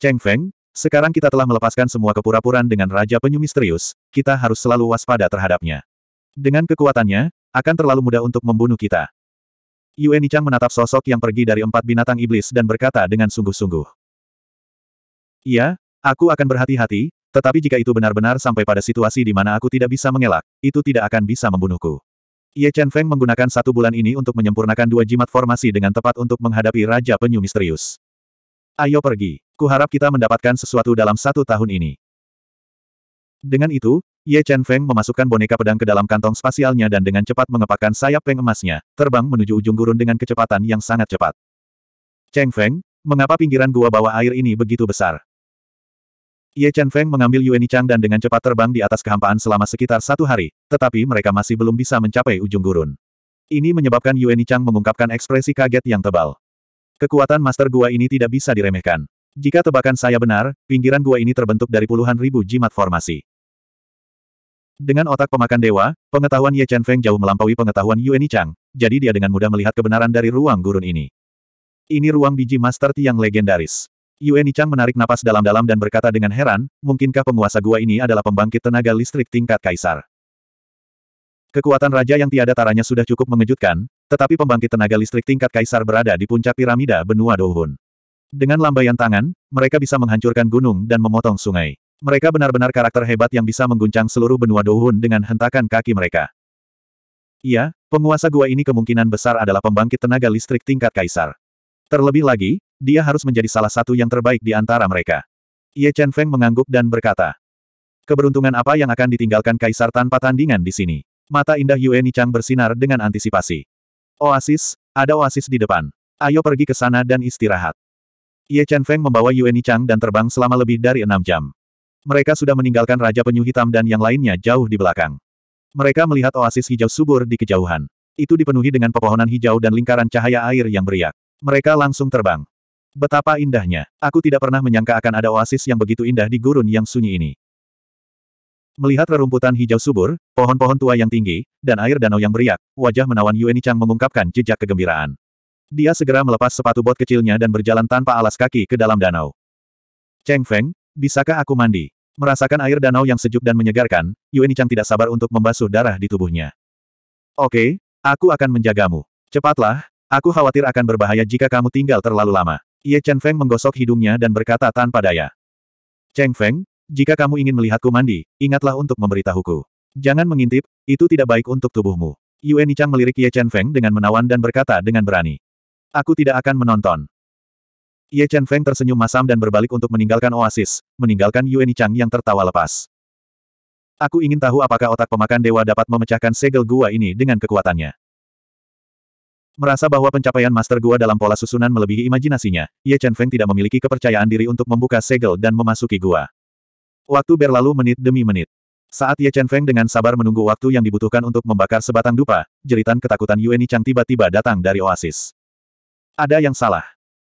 Cheng Feng, sekarang kita telah melepaskan semua kepura puraan dengan Raja Penyu Misterius, kita harus selalu waspada terhadapnya. Dengan kekuatannya, akan terlalu mudah untuk membunuh kita. Yue Nichang menatap sosok yang pergi dari empat binatang iblis dan berkata dengan sungguh-sungguh. Iya, aku akan berhati-hati, tetapi jika itu benar-benar sampai pada situasi di mana aku tidak bisa mengelak, itu tidak akan bisa membunuhku. Ye Chen Feng menggunakan satu bulan ini untuk menyempurnakan dua jimat formasi dengan tepat untuk menghadapi Raja Penyu Misterius. Ayo pergi. Kuharap kita mendapatkan sesuatu dalam satu tahun ini. Dengan itu, Ye Chen Feng memasukkan boneka pedang ke dalam kantong spasialnya dan dengan cepat mengepakkan sayap peng emasnya, terbang menuju ujung gurun dengan kecepatan yang sangat cepat. Cheng Feng, mengapa pinggiran gua bawah air ini begitu besar? Ye Chen Feng mengambil Yueni Chang dan dengan cepat terbang di atas kehampaan selama sekitar satu hari, tetapi mereka masih belum bisa mencapai ujung gurun. Ini menyebabkan Yueni Chang mengungkapkan ekspresi kaget yang tebal. Kekuatan master gua ini tidak bisa diremehkan. Jika tebakan saya benar, pinggiran gua ini terbentuk dari puluhan ribu jimat formasi. Dengan otak pemakan dewa, pengetahuan Ye Chen Feng jauh melampaui pengetahuan Yueni Chang, jadi dia dengan mudah melihat kebenaran dari ruang gurun ini. Ini ruang biji master tiang legendaris. Yueni Chang menarik napas dalam-dalam dan berkata dengan heran, mungkinkah penguasa gua ini adalah pembangkit tenaga listrik tingkat kaisar. Kekuatan raja yang tiada taranya sudah cukup mengejutkan, tetapi pembangkit tenaga listrik tingkat kaisar berada di puncak piramida benua Dohun. Dengan lambaian tangan, mereka bisa menghancurkan gunung dan memotong sungai. Mereka benar-benar karakter hebat yang bisa mengguncang seluruh benua Dohun dengan hentakan kaki mereka. Iya, penguasa gua ini kemungkinan besar adalah pembangkit tenaga listrik tingkat kaisar. Terlebih lagi, dia harus menjadi salah satu yang terbaik di antara mereka. Ye Chen Feng mengangguk dan berkata, Keberuntungan apa yang akan ditinggalkan kaisar tanpa tandingan di sini? Mata indah Yue Chang bersinar dengan antisipasi. Oasis, ada oasis di depan. Ayo pergi ke sana dan istirahat. Ye Chen Feng membawa Yue Chang dan terbang selama lebih dari enam jam. Mereka sudah meninggalkan Raja Penyu Hitam dan yang lainnya jauh di belakang. Mereka melihat oasis hijau subur di kejauhan. Itu dipenuhi dengan pepohonan hijau dan lingkaran cahaya air yang beriak. Mereka langsung terbang. Betapa indahnya. Aku tidak pernah menyangka akan ada oasis yang begitu indah di gurun yang sunyi ini. Melihat rerumputan hijau subur, pohon-pohon tua yang tinggi, dan air danau yang beriak, wajah menawan Yueni Chang mengungkapkan jejak kegembiraan. Dia segera melepas sepatu bot kecilnya dan berjalan tanpa alas kaki ke dalam danau. Cheng Feng, bisakah aku mandi? Merasakan air danau yang sejuk dan menyegarkan, Yueni Chang tidak sabar untuk membasuh darah di tubuhnya. Oke, aku akan menjagamu. Cepatlah, aku khawatir akan berbahaya jika kamu tinggal terlalu lama. Ye Chen Feng menggosok hidungnya dan berkata tanpa daya. Cheng Feng, jika kamu ingin melihatku mandi, ingatlah untuk memberitahuku. Jangan mengintip, itu tidak baik untuk tubuhmu. Yue Nichang melirik Ye Chen Feng dengan menawan dan berkata dengan berani. Aku tidak akan menonton. Ye Chen Feng tersenyum masam dan berbalik untuk meninggalkan oasis, meninggalkan Yue Nichang yang tertawa lepas. Aku ingin tahu apakah otak pemakan dewa dapat memecahkan segel gua ini dengan kekuatannya. Merasa bahwa pencapaian master gua dalam pola susunan melebihi imajinasinya, Ye Chen Feng tidak memiliki kepercayaan diri untuk membuka segel dan memasuki gua. Waktu berlalu menit demi menit. Saat Ye Chen Feng dengan sabar menunggu waktu yang dibutuhkan untuk membakar sebatang dupa, jeritan ketakutan Yueni Chang tiba-tiba datang dari oasis. Ada yang salah.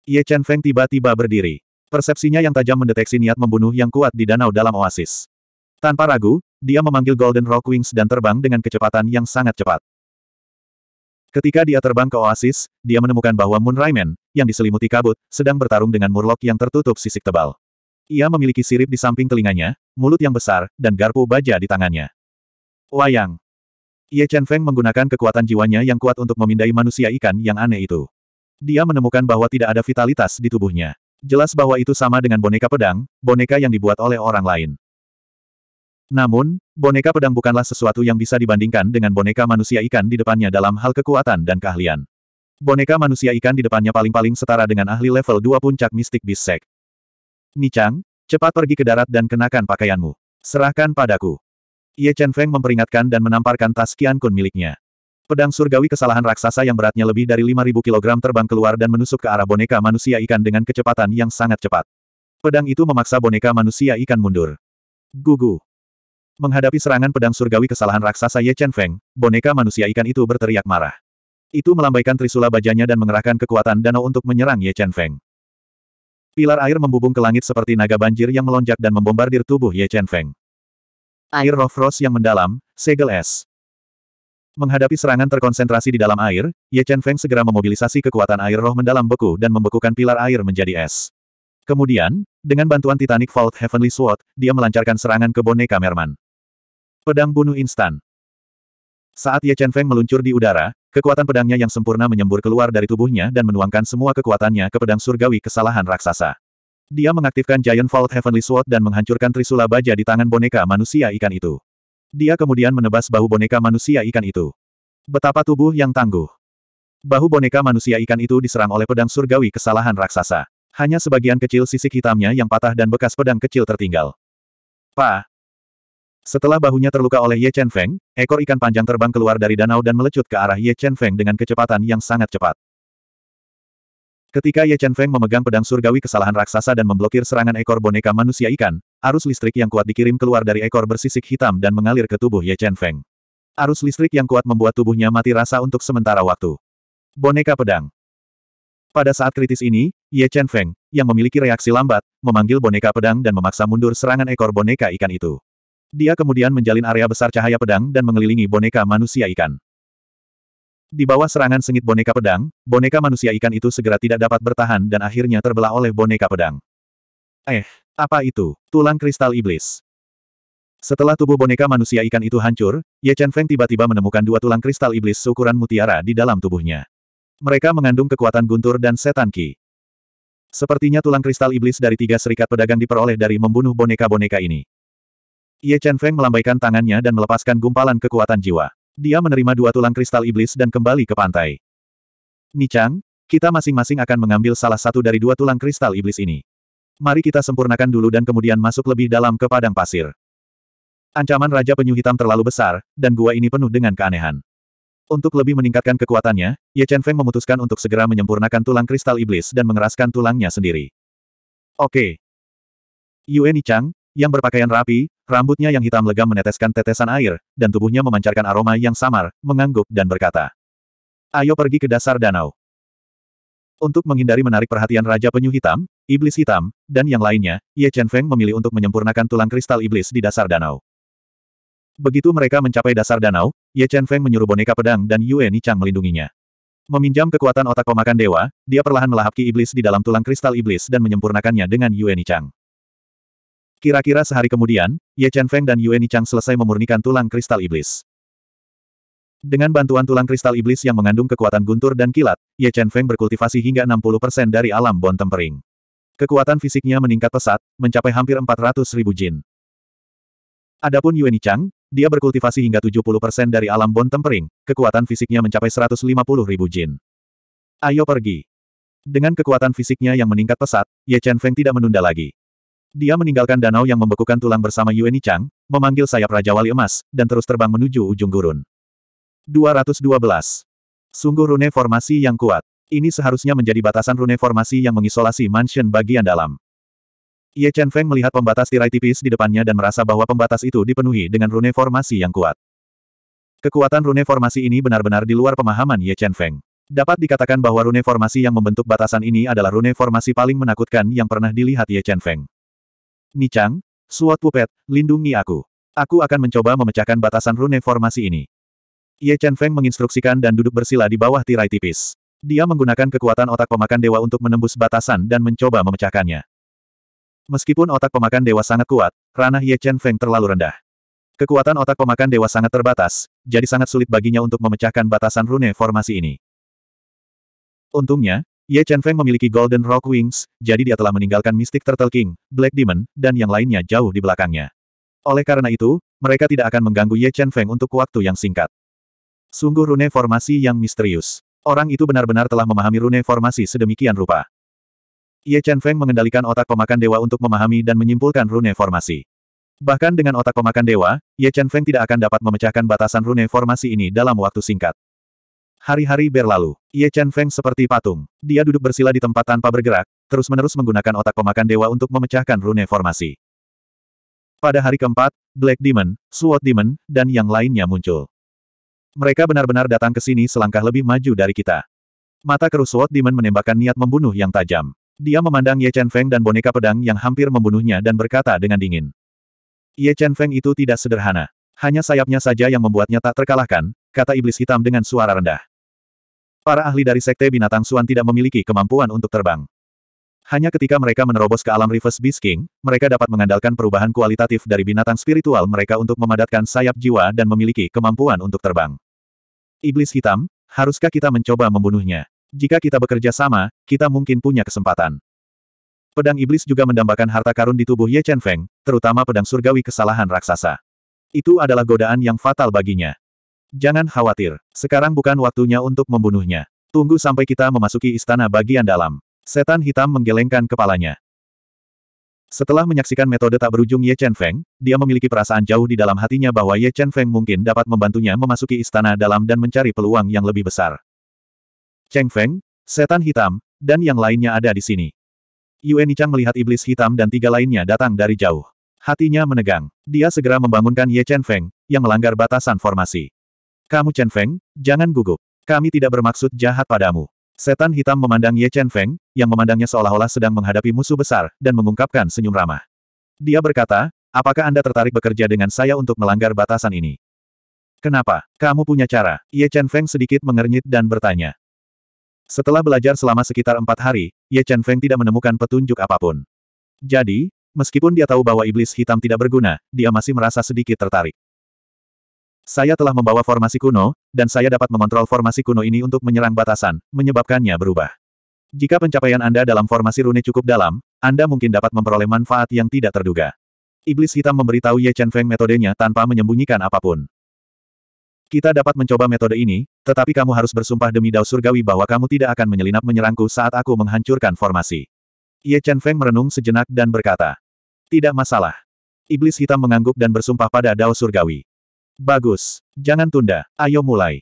Ye Chen Feng tiba-tiba berdiri. Persepsinya yang tajam mendeteksi niat membunuh yang kuat di danau dalam oasis. Tanpa ragu, dia memanggil Golden Rock Wings dan terbang dengan kecepatan yang sangat cepat. Ketika dia terbang ke oasis, dia menemukan bahwa Moon Raimen, yang diselimuti kabut, sedang bertarung dengan Murlok yang tertutup sisik tebal. Ia memiliki sirip di samping telinganya, mulut yang besar, dan garpu baja di tangannya. Wayang. Ye Chen Feng menggunakan kekuatan jiwanya yang kuat untuk memindai manusia ikan yang aneh itu. Dia menemukan bahwa tidak ada vitalitas di tubuhnya. Jelas bahwa itu sama dengan boneka pedang, boneka yang dibuat oleh orang lain. Namun, boneka pedang bukanlah sesuatu yang bisa dibandingkan dengan boneka manusia ikan di depannya dalam hal kekuatan dan keahlian. Boneka manusia ikan di depannya paling-paling setara dengan ahli level 2 puncak mistik Bisek. Nichang, Cepat pergi ke darat dan kenakan pakaianmu. Serahkan padaku. Ye Chen Feng memperingatkan dan menamparkan tas Qian Kun miliknya. Pedang surgawi kesalahan raksasa yang beratnya lebih dari 5.000 kg terbang keluar dan menusuk ke arah boneka manusia ikan dengan kecepatan yang sangat cepat. Pedang itu memaksa boneka manusia ikan mundur. Gugu. Menghadapi serangan pedang surgawi kesalahan raksasa Ye Chen Feng, boneka manusia ikan itu berteriak marah. Itu melambaikan trisula bajanya dan mengerahkan kekuatan danau untuk menyerang Ye Chen Feng. Pilar air membubung ke langit seperti naga banjir yang melonjak dan membombardir tubuh Ye Chen Feng. Air roh frost yang mendalam, segel es. Menghadapi serangan terkonsentrasi di dalam air, Ye Chen Feng segera memobilisasi kekuatan air roh mendalam beku dan membekukan pilar air menjadi es. Kemudian, dengan bantuan Titanic Vault Heavenly Sword, dia melancarkan serangan ke boneka Merman. Pedang bunuh instan. Saat Ye Chen Feng meluncur di udara, Kekuatan pedangnya yang sempurna menyembur keluar dari tubuhnya dan menuangkan semua kekuatannya ke pedang surgawi kesalahan raksasa. Dia mengaktifkan Giant Vault Heavenly Sword dan menghancurkan trisula baja di tangan boneka manusia ikan itu. Dia kemudian menebas bahu boneka manusia ikan itu. Betapa tubuh yang tangguh. Bahu boneka manusia ikan itu diserang oleh pedang surgawi kesalahan raksasa. Hanya sebagian kecil sisik hitamnya yang patah dan bekas pedang kecil tertinggal. Pa, setelah bahunya terluka oleh Ye Chen Feng, ekor ikan panjang terbang keluar dari danau dan melecut ke arah Ye Chen Feng dengan kecepatan yang sangat cepat. Ketika Ye Chen Feng memegang pedang surgawi kesalahan raksasa dan memblokir serangan ekor boneka manusia ikan, arus listrik yang kuat dikirim keluar dari ekor bersisik hitam dan mengalir ke tubuh Ye Chen Feng. Arus listrik yang kuat membuat tubuhnya mati rasa untuk sementara waktu. Boneka pedang. Pada saat kritis ini, Ye Chen Feng, yang memiliki reaksi lambat, memanggil boneka pedang dan memaksa mundur serangan ekor boneka ikan itu. Dia kemudian menjalin area besar cahaya pedang dan mengelilingi boneka manusia ikan. Di bawah serangan sengit boneka pedang, boneka manusia ikan itu segera tidak dapat bertahan dan akhirnya terbelah oleh boneka pedang. Eh, apa itu? Tulang kristal iblis. Setelah tubuh boneka manusia ikan itu hancur, Ye Chen Feng tiba-tiba menemukan dua tulang kristal iblis seukuran mutiara di dalam tubuhnya. Mereka mengandung kekuatan guntur dan setan ki. Sepertinya tulang kristal iblis dari tiga serikat pedagang diperoleh dari membunuh boneka-boneka ini. Ye Chen Feng melambaikan tangannya dan melepaskan gumpalan kekuatan jiwa. Dia menerima dua tulang kristal iblis dan kembali ke pantai. Nichang, kita masing-masing akan mengambil salah satu dari dua tulang kristal iblis ini. Mari kita sempurnakan dulu dan kemudian masuk lebih dalam ke padang pasir. Ancaman Raja Penyu Hitam terlalu besar, dan gua ini penuh dengan keanehan. Untuk lebih meningkatkan kekuatannya, Ye Chen Feng memutuskan untuk segera menyempurnakan tulang kristal iblis dan mengeraskan tulangnya sendiri. Oke. Okay. Yue Nichang, yang berpakaian rapi, rambutnya yang hitam legam meneteskan tetesan air, dan tubuhnya memancarkan aroma yang samar, mengangguk dan berkata, Ayo pergi ke dasar danau. Untuk menghindari menarik perhatian Raja Penyu Hitam, Iblis Hitam, dan yang lainnya, Ye Chen Feng memilih untuk menyempurnakan tulang kristal iblis di dasar danau. Begitu mereka mencapai dasar danau, Ye Chen Feng menyuruh boneka pedang dan Yue Ni Chang melindunginya. Meminjam kekuatan otak pemakan dewa, dia perlahan melahapki iblis di dalam tulang kristal iblis dan menyempurnakannya dengan Yue Ni Chang. Kira-kira sehari kemudian, Ye Chen Feng dan Yue Nichang selesai memurnikan tulang kristal iblis. Dengan bantuan tulang kristal iblis yang mengandung kekuatan guntur dan kilat, Ye Chen Feng berkultivasi hingga 60% dari alam bon tempering. Kekuatan fisiknya meningkat pesat, mencapai hampir 400 ribu jin. Adapun Yue Nichang, dia berkultivasi hingga 70% dari alam bon tempering, kekuatan fisiknya mencapai 150 ribu jin. Ayo pergi. Dengan kekuatan fisiknya yang meningkat pesat, Ye Chen Feng tidak menunda lagi. Dia meninggalkan danau yang membekukan tulang bersama Yueni Chang, memanggil sayap Raja Wali Emas, dan terus terbang menuju ujung gurun. 212. Sungguh rune formasi yang kuat. Ini seharusnya menjadi batasan rune formasi yang mengisolasi mansion bagian dalam. Ye Chen Feng melihat pembatas tirai tipis di depannya dan merasa bahwa pembatas itu dipenuhi dengan rune formasi yang kuat. Kekuatan rune formasi ini benar-benar di luar pemahaman Ye Chen Feng. Dapat dikatakan bahwa rune formasi yang membentuk batasan ini adalah rune formasi paling menakutkan yang pernah dilihat Ye Chen Feng. Nichang, Suat Pupet, lindungi aku. Aku akan mencoba memecahkan batasan rune formasi ini. Ye Chen Feng menginstruksikan dan duduk bersila di bawah tirai tipis. Dia menggunakan kekuatan otak pemakan dewa untuk menembus batasan dan mencoba memecahkannya. Meskipun otak pemakan dewa sangat kuat, ranah Ye Chen Feng terlalu rendah. Kekuatan otak pemakan dewa sangat terbatas, jadi sangat sulit baginya untuk memecahkan batasan rune formasi ini. Untungnya, Ye Chen Feng memiliki Golden Rock Wings, jadi dia telah meninggalkan Mystic Turtle King, Black Demon, dan yang lainnya jauh di belakangnya. Oleh karena itu, mereka tidak akan mengganggu Ye Chen Feng untuk waktu yang singkat. Sungguh rune formasi yang misterius. Orang itu benar-benar telah memahami rune formasi sedemikian rupa. Ye Chen Feng mengendalikan otak pemakan dewa untuk memahami dan menyimpulkan rune formasi. Bahkan dengan otak pemakan dewa, Ye Chen Feng tidak akan dapat memecahkan batasan rune formasi ini dalam waktu singkat. Hari-hari berlalu. Ye Chen Feng seperti patung. Dia duduk bersila di tempat tanpa bergerak, terus-menerus menggunakan otak pemakan dewa untuk memecahkan rune formasi. Pada hari keempat, Black Demon, Sword Demon, dan yang lainnya muncul. Mereka benar-benar datang ke sini selangkah lebih maju dari kita. Mata keruh Sword Demon menembakkan niat membunuh yang tajam. Dia memandang Ye Chen Feng dan boneka pedang yang hampir membunuhnya dan berkata dengan dingin. Ye Chen Feng itu tidak sederhana. Hanya sayapnya saja yang membuatnya tak terkalahkan, kata iblis hitam dengan suara rendah. Para ahli dari Sekte Binatang Suan tidak memiliki kemampuan untuk terbang. Hanya ketika mereka menerobos ke alam Reverse Beast King, mereka dapat mengandalkan perubahan kualitatif dari binatang spiritual mereka untuk memadatkan sayap jiwa dan memiliki kemampuan untuk terbang. Iblis hitam, haruskah kita mencoba membunuhnya? Jika kita bekerja sama, kita mungkin punya kesempatan. Pedang iblis juga mendambakan harta karun di tubuh Ye Chen Feng, terutama pedang surgawi kesalahan raksasa. Itu adalah godaan yang fatal baginya. Jangan khawatir, sekarang bukan waktunya untuk membunuhnya. Tunggu sampai kita memasuki istana bagian dalam. Setan hitam menggelengkan kepalanya. Setelah menyaksikan metode tak berujung Ye Chen Feng, dia memiliki perasaan jauh di dalam hatinya bahwa Ye Chen Feng mungkin dapat membantunya memasuki istana dalam dan mencari peluang yang lebih besar. Cheng Feng, setan hitam, dan yang lainnya ada di sini. Yue Nichang melihat iblis hitam dan tiga lainnya datang dari jauh. Hatinya menegang. Dia segera membangunkan Ye Chen Feng, yang melanggar batasan formasi. Kamu Chen Feng, jangan gugup. Kami tidak bermaksud jahat padamu. Setan hitam memandang Ye Chen Feng, yang memandangnya seolah-olah sedang menghadapi musuh besar, dan mengungkapkan senyum ramah. Dia berkata, apakah Anda tertarik bekerja dengan saya untuk melanggar batasan ini? Kenapa? Kamu punya cara? Ye Chen Feng sedikit mengernyit dan bertanya. Setelah belajar selama sekitar empat hari, Ye Chen Feng tidak menemukan petunjuk apapun. Jadi, meskipun dia tahu bahwa iblis hitam tidak berguna, dia masih merasa sedikit tertarik. Saya telah membawa formasi kuno, dan saya dapat mengontrol formasi kuno ini untuk menyerang batasan, menyebabkannya berubah. Jika pencapaian Anda dalam formasi rune cukup dalam, Anda mungkin dapat memperoleh manfaat yang tidak terduga. Iblis hitam memberitahu Ye Chen Feng metodenya tanpa menyembunyikan apapun. Kita dapat mencoba metode ini, tetapi kamu harus bersumpah demi Dao Surgawi bahwa kamu tidak akan menyelinap menyerangku saat aku menghancurkan formasi. Ye Chen Feng merenung sejenak dan berkata, Tidak masalah. Iblis hitam mengangguk dan bersumpah pada Dao Surgawi. Bagus. Jangan tunda. Ayo mulai.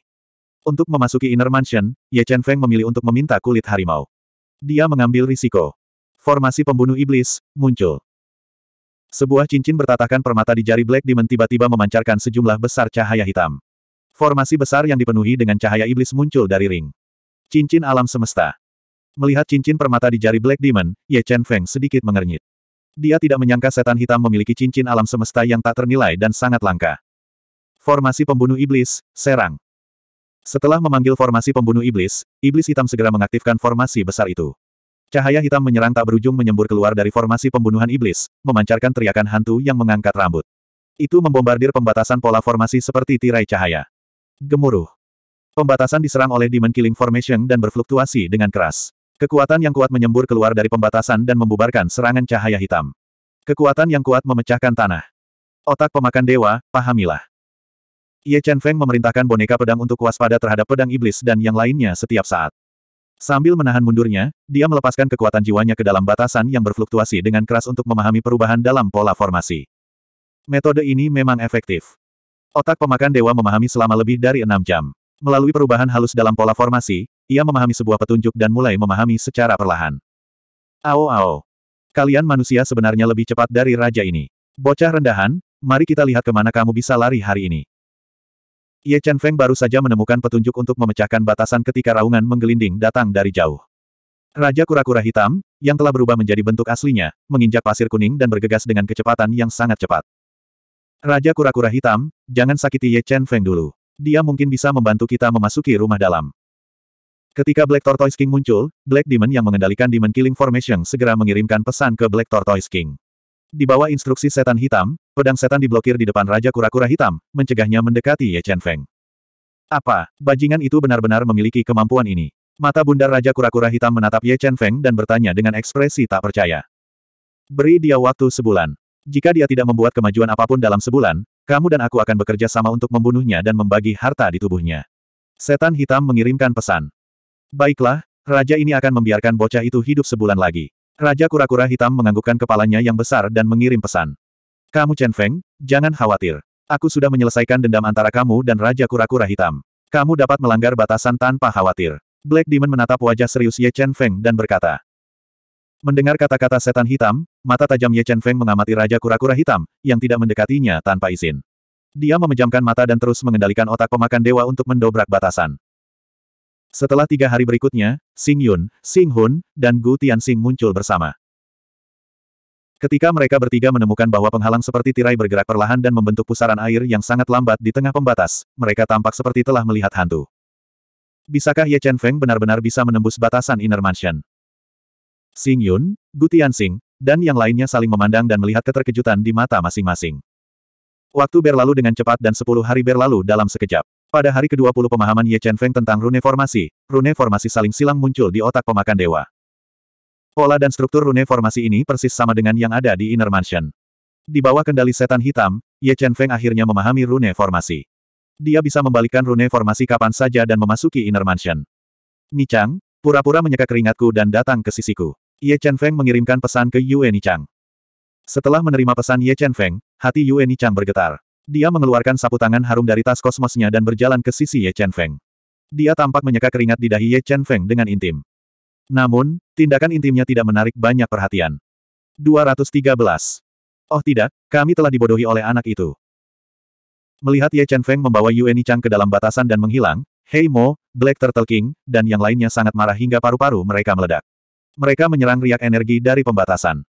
Untuk memasuki Inner Mansion, Ye Chen Feng memilih untuk meminta kulit harimau. Dia mengambil risiko. Formasi pembunuh iblis, muncul. Sebuah cincin bertatakan permata di jari Black Demon tiba-tiba memancarkan sejumlah besar cahaya hitam. Formasi besar yang dipenuhi dengan cahaya iblis muncul dari ring. Cincin alam semesta. Melihat cincin permata di jari Black Demon, Ye Chen Feng sedikit mengernyit. Dia tidak menyangka setan hitam memiliki cincin alam semesta yang tak ternilai dan sangat langka. Formasi pembunuh iblis, serang. Setelah memanggil formasi pembunuh iblis, iblis hitam segera mengaktifkan formasi besar itu. Cahaya hitam menyerang tak berujung menyembur keluar dari formasi pembunuhan iblis, memancarkan teriakan hantu yang mengangkat rambut. Itu membombardir pembatasan pola formasi seperti tirai cahaya. Gemuruh. Pembatasan diserang oleh Demon Killing Formation dan berfluktuasi dengan keras. Kekuatan yang kuat menyembur keluar dari pembatasan dan membubarkan serangan cahaya hitam. Kekuatan yang kuat memecahkan tanah. Otak pemakan dewa, pahamilah. Ye Chen Feng memerintahkan boneka pedang untuk waspada terhadap pedang iblis dan yang lainnya setiap saat. Sambil menahan mundurnya, dia melepaskan kekuatan jiwanya ke dalam batasan yang berfluktuasi dengan keras untuk memahami perubahan dalam pola formasi. Metode ini memang efektif. Otak pemakan dewa memahami selama lebih dari enam jam. Melalui perubahan halus dalam pola formasi, ia memahami sebuah petunjuk dan mulai memahami secara perlahan. Ao ao. Kalian manusia sebenarnya lebih cepat dari raja ini. Bocah rendahan, mari kita lihat kemana kamu bisa lari hari ini. Ye Chen Feng baru saja menemukan petunjuk untuk memecahkan batasan ketika raungan menggelinding datang dari jauh. Raja kura-kura hitam, yang telah berubah menjadi bentuk aslinya, menginjak pasir kuning dan bergegas dengan kecepatan yang sangat cepat. Raja kura-kura hitam, jangan sakiti Ye Chen Feng dulu. Dia mungkin bisa membantu kita memasuki rumah dalam. Ketika Black Tortoise King muncul, Black Demon yang mengendalikan Demon Killing Formation segera mengirimkan pesan ke Black Tortoise King. Di bawah instruksi setan hitam, pedang setan diblokir di depan Raja Kura-Kura Hitam, mencegahnya mendekati Ye Chen Feng. Apa, bajingan itu benar-benar memiliki kemampuan ini? Mata bundar Raja Kura-Kura Hitam menatap Ye Chen Feng dan bertanya dengan ekspresi tak percaya. Beri dia waktu sebulan. Jika dia tidak membuat kemajuan apapun dalam sebulan, kamu dan aku akan bekerja sama untuk membunuhnya dan membagi harta di tubuhnya. Setan hitam mengirimkan pesan. Baiklah, raja ini akan membiarkan bocah itu hidup sebulan lagi. Raja kura-kura hitam menganggukkan kepalanya yang besar dan mengirim pesan. Kamu Chen Feng, jangan khawatir. Aku sudah menyelesaikan dendam antara kamu dan Raja kura-kura hitam. Kamu dapat melanggar batasan tanpa khawatir. Black Demon menatap wajah serius Ye Chen Feng dan berkata. Mendengar kata-kata setan hitam, mata tajam Ye Chen Feng mengamati Raja kura-kura hitam, yang tidak mendekatinya tanpa izin. Dia memejamkan mata dan terus mengendalikan otak pemakan dewa untuk mendobrak batasan. Setelah tiga hari berikutnya, Sing Yun, Sing Hun, dan Gu Tian Sing muncul bersama. Ketika mereka bertiga menemukan bahwa penghalang seperti tirai bergerak perlahan dan membentuk pusaran air yang sangat lambat di tengah pembatas, mereka tampak seperti telah melihat hantu. Bisakah Ye Chen Feng benar-benar bisa menembus batasan Inner Mansion? Sing Yun, Gu Tian Sing, dan yang lainnya saling memandang dan melihat keterkejutan di mata masing-masing. Waktu berlalu dengan cepat dan sepuluh hari berlalu dalam sekejap. Pada hari ke-20 pemahaman Ye Chen Feng tentang rune formasi, rune formasi saling silang muncul di otak pemakan dewa. Pola dan struktur rune formasi ini persis sama dengan yang ada di Inner Mansion. Di bawah kendali setan hitam, Ye Chen Feng akhirnya memahami rune formasi. Dia bisa membalikkan rune formasi kapan saja dan memasuki Inner Mansion. Nichang, pura-pura menyeka keringatku dan datang ke sisiku. Ye Chen Feng mengirimkan pesan ke Yue Nichang. Setelah menerima pesan Ye Chen Feng, hati Yue Nichang bergetar. Dia mengeluarkan sapu tangan harum dari tas kosmosnya dan berjalan ke sisi Ye Chen Feng. Dia tampak menyeka keringat di dahi Ye Chen Feng dengan intim. Namun, tindakan intimnya tidak menarik banyak perhatian. 213. Oh tidak, kami telah dibodohi oleh anak itu. Melihat Ye Chen Feng membawa Yueni Chang ke dalam batasan dan menghilang, Hei Mo, Black Turtle King, dan yang lainnya sangat marah hingga paru-paru mereka meledak. Mereka menyerang riak energi dari pembatasan.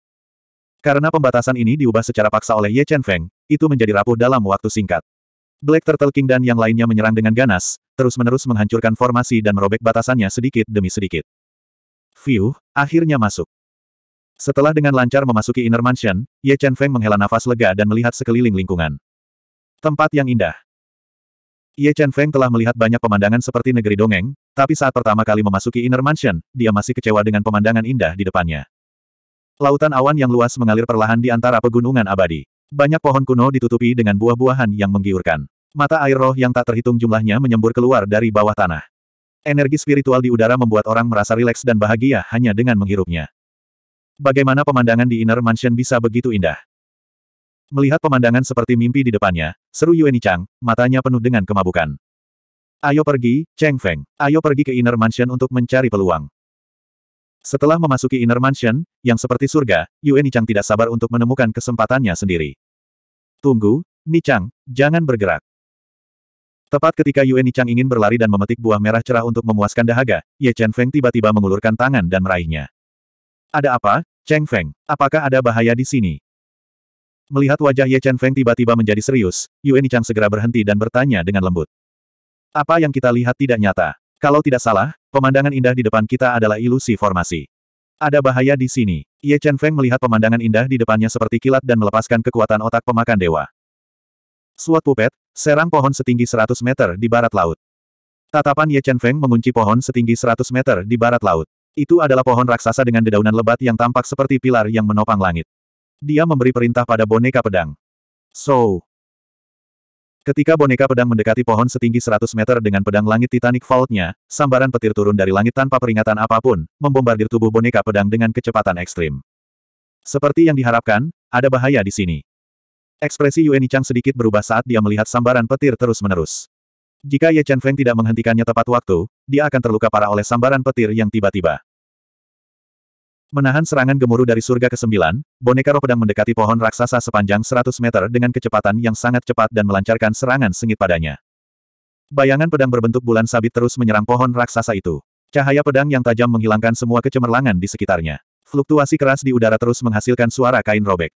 Karena pembatasan ini diubah secara paksa oleh Ye Chen Feng, itu menjadi rapuh dalam waktu singkat. Black Turtle King dan yang lainnya menyerang dengan ganas, terus-menerus menghancurkan formasi dan merobek batasannya sedikit demi sedikit. View, akhirnya masuk. Setelah dengan lancar memasuki Inner Mansion, Ye Chen Feng menghela nafas lega dan melihat sekeliling lingkungan. Tempat yang indah. Ye Chen Feng telah melihat banyak pemandangan seperti negeri dongeng, tapi saat pertama kali memasuki Inner Mansion, dia masih kecewa dengan pemandangan indah di depannya. Lautan awan yang luas mengalir perlahan di antara pegunungan abadi. Banyak pohon kuno ditutupi dengan buah-buahan yang menggiurkan. Mata air roh yang tak terhitung jumlahnya menyembur keluar dari bawah tanah. Energi spiritual di udara membuat orang merasa rileks dan bahagia hanya dengan menghirupnya. Bagaimana pemandangan di Inner Mansion bisa begitu indah? Melihat pemandangan seperti mimpi di depannya, seru Yueni Chang, matanya penuh dengan kemabukan. Ayo pergi, Cheng Feng. Ayo pergi ke Inner Mansion untuk mencari peluang. Setelah memasuki Inner Mansion, yang seperti surga, Yue Nichang tidak sabar untuk menemukan kesempatannya sendiri. Tunggu, Nichang, jangan bergerak. Tepat ketika Yue Nichang ingin berlari dan memetik buah merah cerah untuk memuaskan dahaga, Ye Chen Feng tiba-tiba mengulurkan tangan dan meraihnya. Ada apa, Cheng Feng? Apakah ada bahaya di sini? Melihat wajah Ye Chen Feng tiba-tiba menjadi serius, Yue Nichang segera berhenti dan bertanya dengan lembut. Apa yang kita lihat tidak nyata. Kalau tidak salah, Pemandangan indah di depan kita adalah ilusi formasi. Ada bahaya di sini. Ye Chen Feng melihat pemandangan indah di depannya seperti kilat dan melepaskan kekuatan otak pemakan dewa. Suat pupet, serang pohon setinggi 100 meter di barat laut. Tatapan Ye Chen Feng mengunci pohon setinggi 100 meter di barat laut. Itu adalah pohon raksasa dengan dedaunan lebat yang tampak seperti pilar yang menopang langit. Dia memberi perintah pada boneka pedang. So, Ketika boneka pedang mendekati pohon setinggi 100 meter dengan pedang langit Titanic Vault-nya, sambaran petir turun dari langit tanpa peringatan apapun, membombardir tubuh boneka pedang dengan kecepatan ekstrim. Seperti yang diharapkan, ada bahaya di sini. Ekspresi Yuan Chang sedikit berubah saat dia melihat sambaran petir terus-menerus. Jika Ye Chen Feng tidak menghentikannya tepat waktu, dia akan terluka parah oleh sambaran petir yang tiba-tiba. Menahan serangan gemuruh dari surga ke-9, boneka roh pedang mendekati pohon raksasa sepanjang 100 meter dengan kecepatan yang sangat cepat dan melancarkan serangan sengit padanya. Bayangan pedang berbentuk bulan sabit terus menyerang pohon raksasa itu. Cahaya pedang yang tajam menghilangkan semua kecemerlangan di sekitarnya. Fluktuasi keras di udara terus menghasilkan suara kain robek.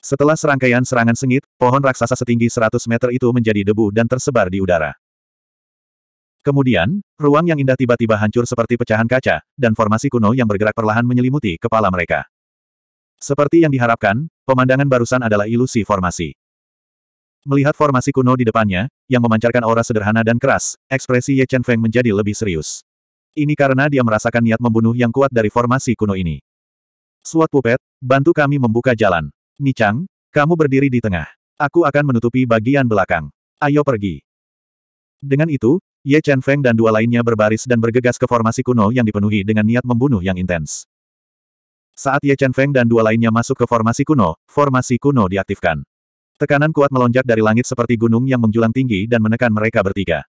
Setelah serangkaian serangan sengit, pohon raksasa setinggi 100 meter itu menjadi debu dan tersebar di udara. Kemudian, ruang yang indah tiba-tiba hancur seperti pecahan kaca, dan formasi kuno yang bergerak perlahan menyelimuti kepala mereka. Seperti yang diharapkan, pemandangan barusan adalah ilusi formasi. Melihat formasi kuno di depannya, yang memancarkan aura sederhana dan keras, ekspresi Ye Chen Feng menjadi lebih serius. Ini karena dia merasakan niat membunuh yang kuat dari formasi kuno ini. Suat Pupet, bantu kami membuka jalan. Nicang, kamu berdiri di tengah. Aku akan menutupi bagian belakang. Ayo pergi. Dengan itu, Ye Chen Feng dan dua lainnya berbaris dan bergegas ke formasi kuno yang dipenuhi dengan niat membunuh yang intens. Saat Ye Chen Feng dan dua lainnya masuk ke formasi kuno, formasi kuno diaktifkan. Tekanan kuat melonjak dari langit seperti gunung yang menjulang tinggi dan menekan mereka bertiga.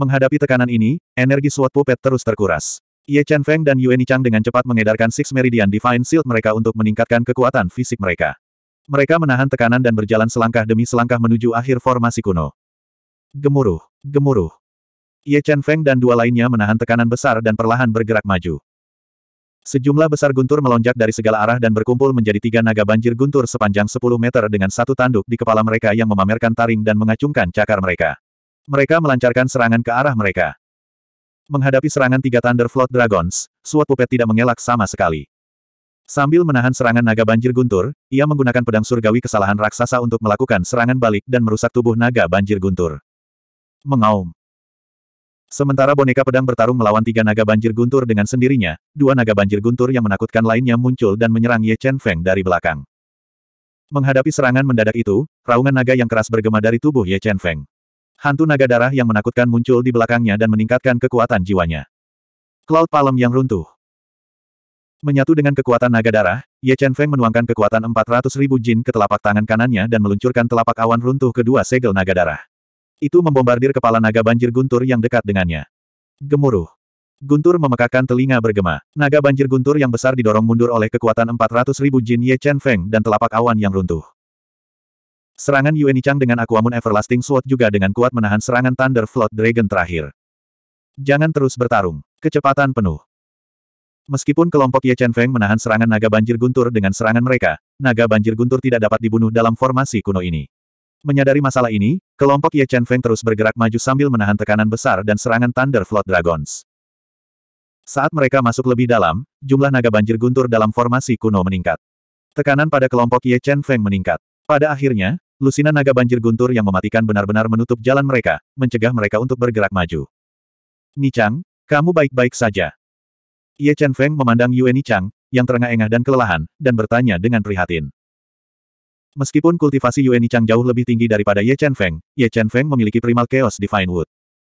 Menghadapi tekanan ini, energi SWAT Puppet terus terkuras. Ye Chen Feng dan Yuan Chang dengan cepat mengedarkan Six Meridian Divine Shield mereka untuk meningkatkan kekuatan fisik mereka. Mereka menahan tekanan dan berjalan selangkah demi selangkah menuju akhir formasi kuno. Gemuruh, gemuruh. Ye Chen Feng dan dua lainnya menahan tekanan besar dan perlahan bergerak maju. Sejumlah besar guntur melonjak dari segala arah dan berkumpul menjadi tiga naga banjir guntur sepanjang 10 meter dengan satu tanduk di kepala mereka yang memamerkan taring dan mengacungkan cakar mereka. Mereka melancarkan serangan ke arah mereka. Menghadapi serangan tiga Thunder Float Dragons, Suat Pupet tidak mengelak sama sekali. Sambil menahan serangan naga banjir guntur, ia menggunakan pedang surgawi kesalahan raksasa untuk melakukan serangan balik dan merusak tubuh naga banjir guntur. Mengaum. Sementara boneka pedang bertarung melawan tiga naga banjir guntur dengan sendirinya, dua naga banjir guntur yang menakutkan lainnya muncul dan menyerang Ye Chen Feng dari belakang. Menghadapi serangan mendadak itu, raungan naga yang keras bergema dari tubuh Ye Chen Feng. Hantu naga darah yang menakutkan muncul di belakangnya dan meningkatkan kekuatan jiwanya. Cloud Palem yang runtuh. Menyatu dengan kekuatan naga darah, Ye Chen Feng menuangkan kekuatan ratus ribu jin ke telapak tangan kanannya dan meluncurkan telapak awan runtuh kedua segel naga darah. Itu membombardir kepala naga banjir guntur yang dekat dengannya. Gemuruh. Guntur memekakkan telinga bergema. Naga banjir guntur yang besar didorong mundur oleh kekuatan 400 ribu Jin Ye Chen Feng dan telapak awan yang runtuh. Serangan Nichang dengan Aquamun Everlasting Sword juga dengan kuat menahan serangan Thunder Flood Dragon terakhir. Jangan terus bertarung. Kecepatan penuh. Meskipun kelompok Ye Chen Feng menahan serangan naga banjir guntur dengan serangan mereka, naga banjir guntur tidak dapat dibunuh dalam formasi kuno ini. Menyadari masalah ini, kelompok Ye Chen Feng terus bergerak maju sambil menahan tekanan besar dan serangan Thunder Flood Dragons. Saat mereka masuk lebih dalam, jumlah naga banjir guntur dalam formasi kuno meningkat. Tekanan pada kelompok Ye Chen Feng meningkat. Pada akhirnya, lusinan naga banjir guntur yang mematikan benar-benar menutup jalan mereka, mencegah mereka untuk bergerak maju. Ni Chang, kamu baik-baik saja. Ye Chen Feng memandang Yue Chang, yang terengah-engah dan kelelahan, dan bertanya dengan prihatin. Meskipun kultivasi Yuan Chang jauh lebih tinggi daripada Ye Chen Feng, Ye Chen Feng memiliki primal chaos Divine Wood.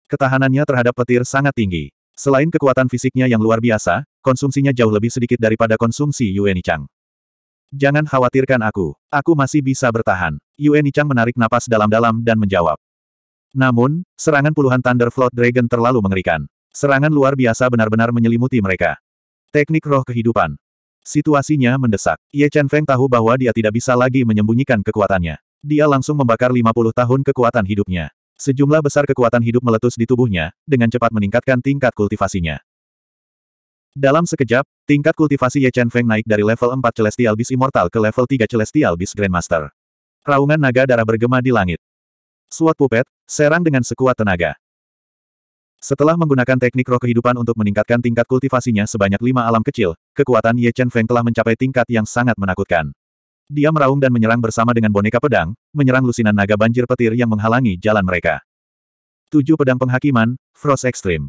Ketahanannya terhadap petir sangat tinggi. Selain kekuatan fisiknya yang luar biasa, konsumsinya jauh lebih sedikit daripada konsumsi Yuan Chang. Jangan khawatirkan aku, aku masih bisa bertahan. Yuan Chang menarik napas dalam-dalam dan menjawab. Namun, serangan puluhan Thunder Flood Dragon terlalu mengerikan. Serangan luar biasa benar-benar menyelimuti mereka. Teknik roh kehidupan. Situasinya mendesak. Ye Chen Feng tahu bahwa dia tidak bisa lagi menyembunyikan kekuatannya. Dia langsung membakar 50 tahun kekuatan hidupnya. Sejumlah besar kekuatan hidup meletus di tubuhnya, dengan cepat meningkatkan tingkat kultivasinya. Dalam sekejap, tingkat kultivasi Ye Chen Feng naik dari level 4 Celestial Beast Immortal ke level 3 Celestial Beast Grandmaster. Raungan naga darah bergema di langit. Suat pupet, serang dengan sekuat tenaga. Setelah menggunakan teknik roh kehidupan untuk meningkatkan tingkat kultivasinya sebanyak lima alam kecil, kekuatan Ye Chen Feng telah mencapai tingkat yang sangat menakutkan. Dia meraung dan menyerang bersama dengan boneka pedang, menyerang lusinan naga banjir petir yang menghalangi jalan mereka. Tujuh pedang penghakiman, Frost Extreme.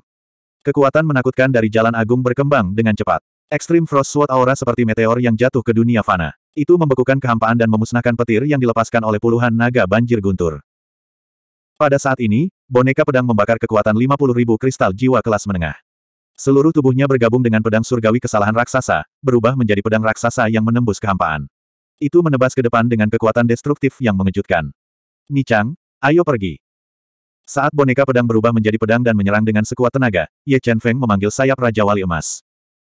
Kekuatan menakutkan dari jalan agung berkembang dengan cepat. Extreme Frost Sword aura seperti meteor yang jatuh ke dunia fana. Itu membekukan kehampaan dan memusnahkan petir yang dilepaskan oleh puluhan naga banjir guntur. Pada saat ini, boneka pedang membakar kekuatan ribu kristal jiwa kelas menengah. Seluruh tubuhnya bergabung dengan pedang surgawi kesalahan raksasa, berubah menjadi pedang raksasa yang menembus kehampaan. Itu menebas ke depan dengan kekuatan destruktif yang mengejutkan. Nichang, ayo pergi. Saat boneka pedang berubah menjadi pedang dan menyerang dengan sekuat tenaga, Ye Chen Feng memanggil sayap Raja Wali Emas.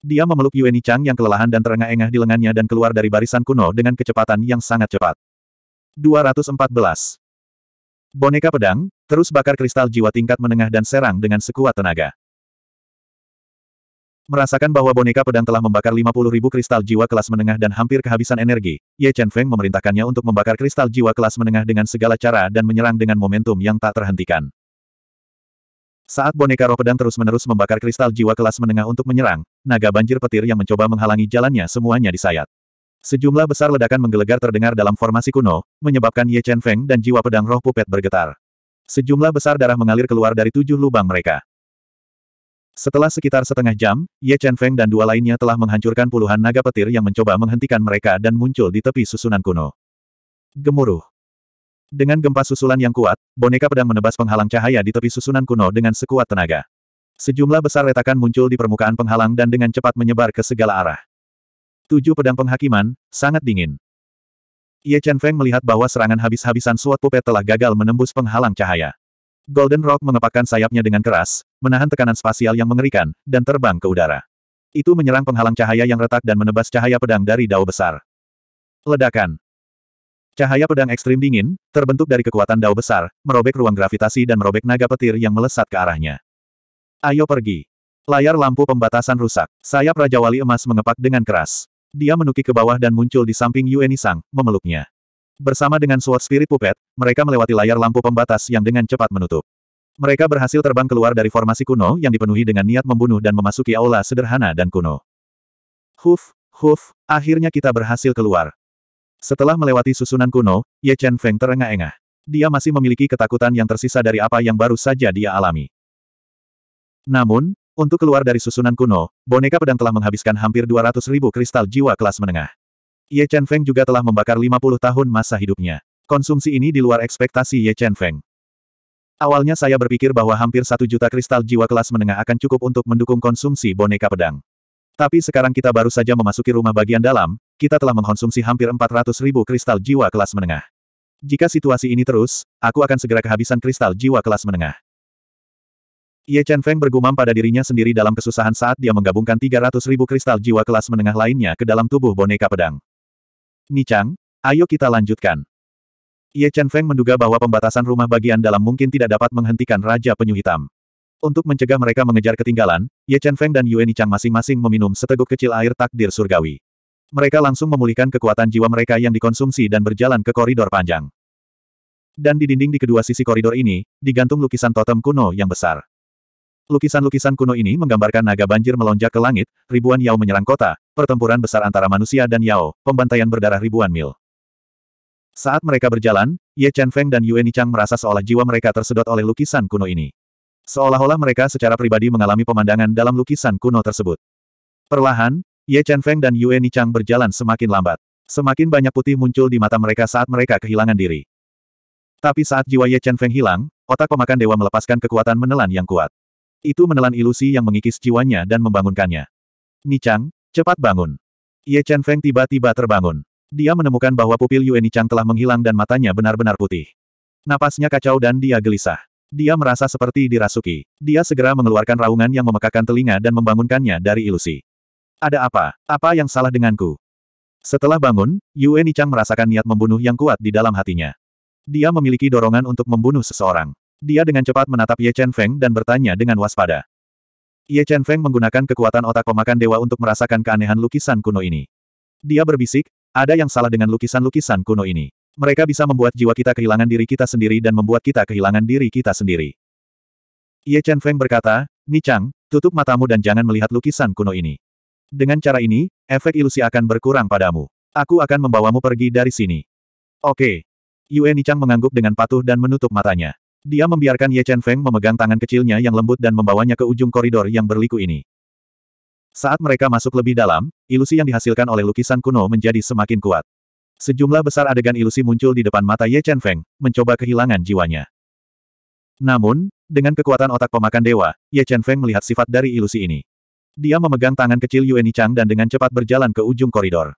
Dia memeluk Yue Nichang yang kelelahan dan terengah-engah di lengannya dan keluar dari barisan kuno dengan kecepatan yang sangat cepat. 214. Boneka pedang, terus bakar kristal jiwa tingkat menengah dan serang dengan sekuat tenaga. Merasakan bahwa boneka pedang telah membakar 50 ribu kristal jiwa kelas menengah dan hampir kehabisan energi, Ye Chen Feng memerintahkannya untuk membakar kristal jiwa kelas menengah dengan segala cara dan menyerang dengan momentum yang tak terhentikan. Saat boneka roh pedang terus-menerus membakar kristal jiwa kelas menengah untuk menyerang, naga banjir petir yang mencoba menghalangi jalannya semuanya disayat. Sejumlah besar ledakan menggelegar terdengar dalam formasi kuno, menyebabkan Ye Chen Feng dan jiwa pedang roh pupet bergetar. Sejumlah besar darah mengalir keluar dari tujuh lubang mereka. Setelah sekitar setengah jam, Ye Chen Feng dan dua lainnya telah menghancurkan puluhan naga petir yang mencoba menghentikan mereka dan muncul di tepi susunan kuno. Gemuruh. Dengan gempa susulan yang kuat, boneka pedang menebas penghalang cahaya di tepi susunan kuno dengan sekuat tenaga. Sejumlah besar retakan muncul di permukaan penghalang dan dengan cepat menyebar ke segala arah. Tujuh pedang penghakiman, sangat dingin. Ye Chen Feng melihat bahwa serangan habis-habisan Suat Pupet telah gagal menembus penghalang cahaya. Golden Rock mengepakkan sayapnya dengan keras, menahan tekanan spasial yang mengerikan, dan terbang ke udara. Itu menyerang penghalang cahaya yang retak dan menebas cahaya pedang dari dao besar. Ledakan. Cahaya pedang ekstrim dingin, terbentuk dari kekuatan dao besar, merobek ruang gravitasi dan merobek naga petir yang melesat ke arahnya. Ayo pergi. Layar lampu pembatasan rusak. Sayap Raja Wali Emas mengepak dengan keras. Dia menukik ke bawah dan muncul di samping Yue Sang, memeluknya. Bersama dengan Sword Spirit Puppet, mereka melewati layar lampu pembatas yang dengan cepat menutup. Mereka berhasil terbang keluar dari formasi kuno yang dipenuhi dengan niat membunuh dan memasuki aula sederhana dan kuno. Huf, huf, akhirnya kita berhasil keluar. Setelah melewati susunan kuno, Ye Chen Feng terengah-engah. Dia masih memiliki ketakutan yang tersisa dari apa yang baru saja dia alami. Namun, untuk keluar dari susunan kuno, boneka pedang telah menghabiskan hampir 200 ribu kristal jiwa kelas menengah. Ye Chen Feng juga telah membakar 50 tahun masa hidupnya. Konsumsi ini di luar ekspektasi Ye Chen Feng. Awalnya saya berpikir bahwa hampir satu juta kristal jiwa kelas menengah akan cukup untuk mendukung konsumsi boneka pedang. Tapi sekarang kita baru saja memasuki rumah bagian dalam, kita telah mengkonsumsi hampir 400 ribu kristal jiwa kelas menengah. Jika situasi ini terus, aku akan segera kehabisan kristal jiwa kelas menengah. Ye Chen Feng bergumam pada dirinya sendiri dalam kesusahan saat dia menggabungkan 300 ribu kristal jiwa kelas menengah lainnya ke dalam tubuh boneka pedang. Ni Chang, ayo kita lanjutkan. Ye Chen Feng menduga bahwa pembatasan rumah bagian dalam mungkin tidak dapat menghentikan Raja Penyu Hitam. Untuk mencegah mereka mengejar ketinggalan, Ye Chen Feng dan Yue Ni Chang masing-masing meminum seteguk kecil air takdir surgawi. Mereka langsung memulihkan kekuatan jiwa mereka yang dikonsumsi dan berjalan ke koridor panjang. Dan di dinding di kedua sisi koridor ini, digantung lukisan totem kuno yang besar. Lukisan-lukisan kuno ini menggambarkan naga banjir melonjak ke langit, ribuan Yao menyerang kota, pertempuran besar antara manusia dan Yao, pembantaian berdarah ribuan mil. Saat mereka berjalan, Ye Chen Feng dan Yue Nichang merasa seolah jiwa mereka tersedot oleh lukisan kuno ini. Seolah-olah mereka secara pribadi mengalami pemandangan dalam lukisan kuno tersebut. Perlahan, Ye Chen Feng dan Yue Nichang berjalan semakin lambat. Semakin banyak putih muncul di mata mereka saat mereka kehilangan diri. Tapi saat jiwa Ye Chen Feng hilang, otak pemakan dewa melepaskan kekuatan menelan yang kuat. Itu menelan ilusi yang mengikis jiwanya dan membangunkannya. Ni Chang, cepat bangun. Ye Chen Feng tiba-tiba terbangun. Dia menemukan bahwa pupil Yue Chang telah menghilang dan matanya benar-benar putih. Napasnya kacau dan dia gelisah. Dia merasa seperti dirasuki. Dia segera mengeluarkan raungan yang memekakan telinga dan membangunkannya dari ilusi. Ada apa? Apa yang salah denganku? Setelah bangun, Yue Chang merasakan niat membunuh yang kuat di dalam hatinya. Dia memiliki dorongan untuk membunuh seseorang. Dia dengan cepat menatap Ye Chen Feng dan bertanya dengan waspada. Ye Chen Feng menggunakan kekuatan otak pemakan dewa untuk merasakan keanehan lukisan kuno ini. Dia berbisik, ada yang salah dengan lukisan-lukisan kuno ini. Mereka bisa membuat jiwa kita kehilangan diri kita sendiri dan membuat kita kehilangan diri kita sendiri. Ye Chen Feng berkata, Ni Chang, tutup matamu dan jangan melihat lukisan kuno ini. Dengan cara ini, efek ilusi akan berkurang padamu. Aku akan membawamu pergi dari sini. Oke. Yue Chang mengangguk dengan patuh dan menutup matanya. Dia membiarkan Ye Chen Feng memegang tangan kecilnya yang lembut dan membawanya ke ujung koridor yang berliku ini. Saat mereka masuk lebih dalam, ilusi yang dihasilkan oleh lukisan kuno menjadi semakin kuat. Sejumlah besar adegan ilusi muncul di depan mata Ye Chen Feng, mencoba kehilangan jiwanya. Namun, dengan kekuatan otak pemakan dewa, Ye Chen Feng melihat sifat dari ilusi ini. Dia memegang tangan kecil Yuan Chang dan dengan cepat berjalan ke ujung koridor.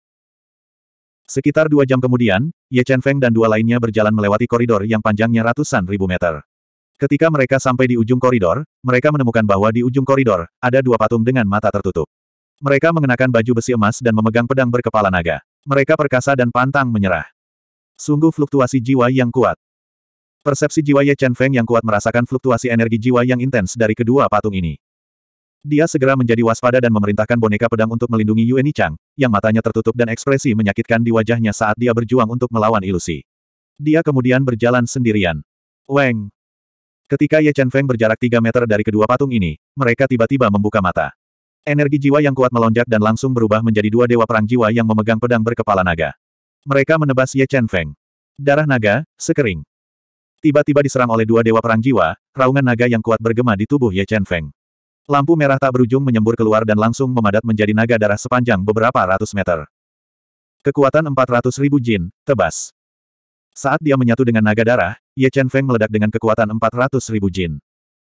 Sekitar dua jam kemudian, Ye Chen Feng dan dua lainnya berjalan melewati koridor yang panjangnya ratusan ribu meter. Ketika mereka sampai di ujung koridor, mereka menemukan bahwa di ujung koridor, ada dua patung dengan mata tertutup. Mereka mengenakan baju besi emas dan memegang pedang berkepala naga. Mereka perkasa dan pantang menyerah. Sungguh fluktuasi jiwa yang kuat. Persepsi jiwa Ye Chen Feng yang kuat merasakan fluktuasi energi jiwa yang intens dari kedua patung ini. Dia segera menjadi waspada dan memerintahkan boneka pedang untuk melindungi Yueni Chang, yang matanya tertutup dan ekspresi menyakitkan di wajahnya saat dia berjuang untuk melawan ilusi. Dia kemudian berjalan sendirian. Weng! Ketika Ye Chen Feng berjarak 3 meter dari kedua patung ini, mereka tiba-tiba membuka mata. Energi jiwa yang kuat melonjak dan langsung berubah menjadi dua dewa perang jiwa yang memegang pedang berkepala naga. Mereka menebas Ye Chen Feng. Darah naga, sekering. Tiba-tiba diserang oleh dua dewa perang jiwa, raungan naga yang kuat bergema di tubuh Ye Chen Feng. Lampu merah tak berujung menyembur keluar dan langsung memadat menjadi naga darah sepanjang beberapa ratus meter. Kekuatan 400 ribu jin, tebas. Saat dia menyatu dengan naga darah, Ye Chen Feng meledak dengan kekuatan 400 ribu jin.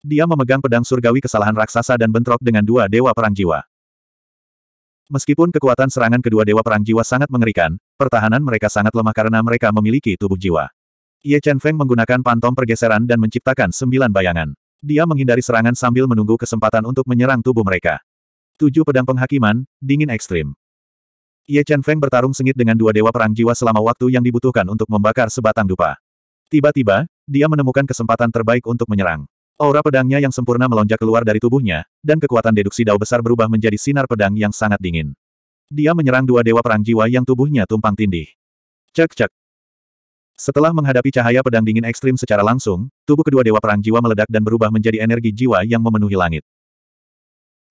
Dia memegang pedang surgawi kesalahan raksasa dan bentrok dengan dua dewa perang jiwa. Meskipun kekuatan serangan kedua dewa perang jiwa sangat mengerikan, pertahanan mereka sangat lemah karena mereka memiliki tubuh jiwa. Ye Chen Feng menggunakan pantom pergeseran dan menciptakan sembilan bayangan. Dia menghindari serangan sambil menunggu kesempatan untuk menyerang tubuh mereka. Tujuh pedang penghakiman, dingin ekstrim. Ye Chen Feng bertarung sengit dengan dua dewa perang jiwa selama waktu yang dibutuhkan untuk membakar sebatang dupa. Tiba-tiba, dia menemukan kesempatan terbaik untuk menyerang. Aura pedangnya yang sempurna melonjak keluar dari tubuhnya, dan kekuatan deduksi dao besar berubah menjadi sinar pedang yang sangat dingin. Dia menyerang dua dewa perang jiwa yang tubuhnya tumpang tindih. Cek-cek, setelah menghadapi cahaya pedang dingin ekstrim secara langsung, tubuh kedua dewa perang jiwa meledak dan berubah menjadi energi jiwa yang memenuhi langit.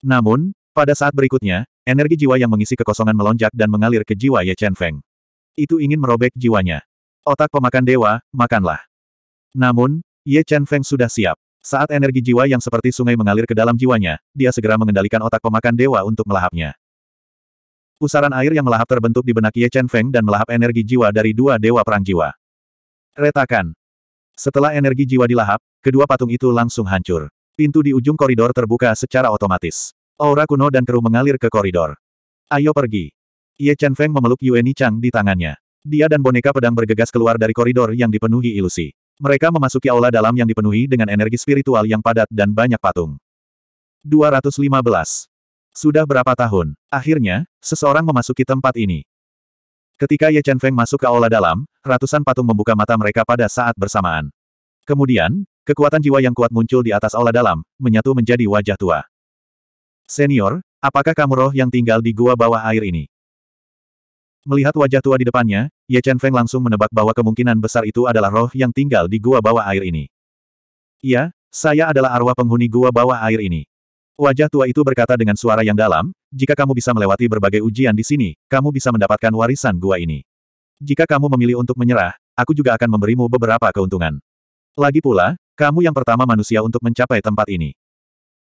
Namun, pada saat berikutnya, energi jiwa yang mengisi kekosongan melonjak dan mengalir ke jiwa Ye Chen Feng. Itu ingin merobek jiwanya. Otak pemakan dewa, makanlah. Namun, Ye Chen Feng sudah siap. Saat energi jiwa yang seperti sungai mengalir ke dalam jiwanya, dia segera mengendalikan otak pemakan dewa untuk melahapnya. Pusaran air yang melahap terbentuk di benak Ye Chen Feng dan melahap energi jiwa dari dua dewa perang jiwa. Retakan. Setelah energi jiwa dilahap, kedua patung itu langsung hancur. Pintu di ujung koridor terbuka secara otomatis. Aura kuno dan keruh mengalir ke koridor. Ayo pergi. Ye Chen Feng memeluk Yueni Chang di tangannya. Dia dan boneka pedang bergegas keluar dari koridor yang dipenuhi ilusi. Mereka memasuki aula dalam yang dipenuhi dengan energi spiritual yang padat dan banyak patung. 215. Sudah berapa tahun, akhirnya, seseorang memasuki tempat ini. Ketika Ye Chen Feng masuk ke aula dalam, ratusan patung membuka mata mereka pada saat bersamaan. Kemudian, kekuatan jiwa yang kuat muncul di atas aula dalam, menyatu menjadi wajah tua. Senior, apakah kamu roh yang tinggal di gua bawah air ini? Melihat wajah tua di depannya, Ye Chen Feng langsung menebak bahwa kemungkinan besar itu adalah roh yang tinggal di gua bawah air ini. Iya, saya adalah arwah penghuni gua bawah air ini. Wajah tua itu berkata dengan suara yang dalam, jika kamu bisa melewati berbagai ujian di sini, kamu bisa mendapatkan warisan gua ini. Jika kamu memilih untuk menyerah, aku juga akan memberimu beberapa keuntungan. Lagi pula, kamu yang pertama manusia untuk mencapai tempat ini.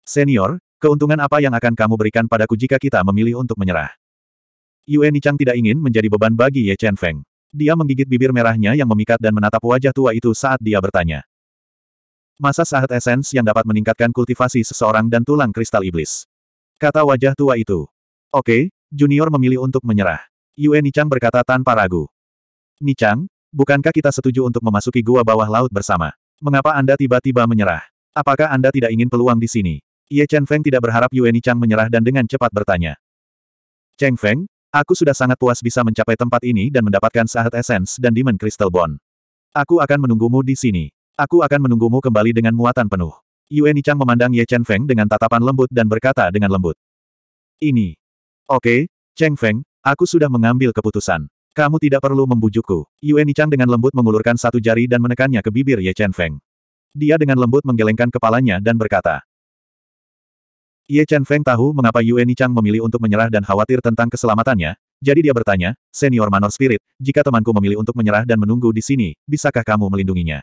Senior, keuntungan apa yang akan kamu berikan padaku jika kita memilih untuk menyerah? Yue Nichang tidak ingin menjadi beban bagi Ye Chen Feng. Dia menggigit bibir merahnya yang memikat dan menatap wajah tua itu saat dia bertanya. Masa sahat esens yang dapat meningkatkan kultivasi seseorang dan tulang kristal iblis. Kata wajah tua itu. Oke, Junior memilih untuk menyerah. Yue Nichang berkata tanpa ragu. Nichang, bukankah kita setuju untuk memasuki gua bawah laut bersama? Mengapa Anda tiba-tiba menyerah? Apakah Anda tidak ingin peluang di sini? Ye Chen Feng tidak berharap Yue Nichang menyerah dan dengan cepat bertanya. Cheng Feng, aku sudah sangat puas bisa mencapai tempat ini dan mendapatkan sahat esens dan demon crystal bond. Aku akan menunggumu di sini. Aku akan menunggumu kembali dengan muatan penuh. Yue Nichang memandang Ye Chen Feng dengan tatapan lembut dan berkata dengan lembut. Ini. Oke, Cheng Feng, aku sudah mengambil keputusan. Kamu tidak perlu membujukku. Yue Nichang dengan lembut mengulurkan satu jari dan menekannya ke bibir Ye Chen Feng. Dia dengan lembut menggelengkan kepalanya dan berkata. Ye Chen Feng tahu mengapa Yue Nichang memilih untuk menyerah dan khawatir tentang keselamatannya, jadi dia bertanya, Senior Manor Spirit, jika temanku memilih untuk menyerah dan menunggu di sini, bisakah kamu melindunginya?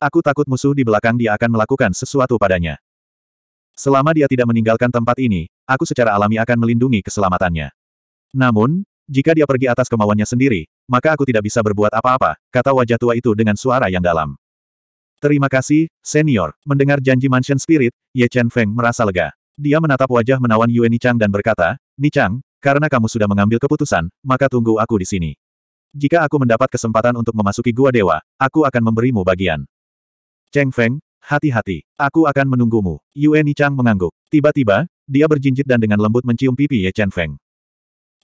Aku takut musuh di belakang dia akan melakukan sesuatu padanya. Selama dia tidak meninggalkan tempat ini, aku secara alami akan melindungi keselamatannya. Namun, jika dia pergi atas kemauannya sendiri, maka aku tidak bisa berbuat apa-apa, kata wajah tua itu dengan suara yang dalam. Terima kasih, senior. Mendengar janji Mansion Spirit, Ye Chen Feng merasa lega. Dia menatap wajah menawan Yue Nichang dan berkata, Nichang, karena kamu sudah mengambil keputusan, maka tunggu aku di sini. Jika aku mendapat kesempatan untuk memasuki gua dewa, aku akan memberimu bagian. Cheng Feng, hati-hati. Aku akan menunggumu. Yue Nichang mengangguk. Tiba-tiba, dia berjinjit dan dengan lembut mencium pipi Ye Chen Feng.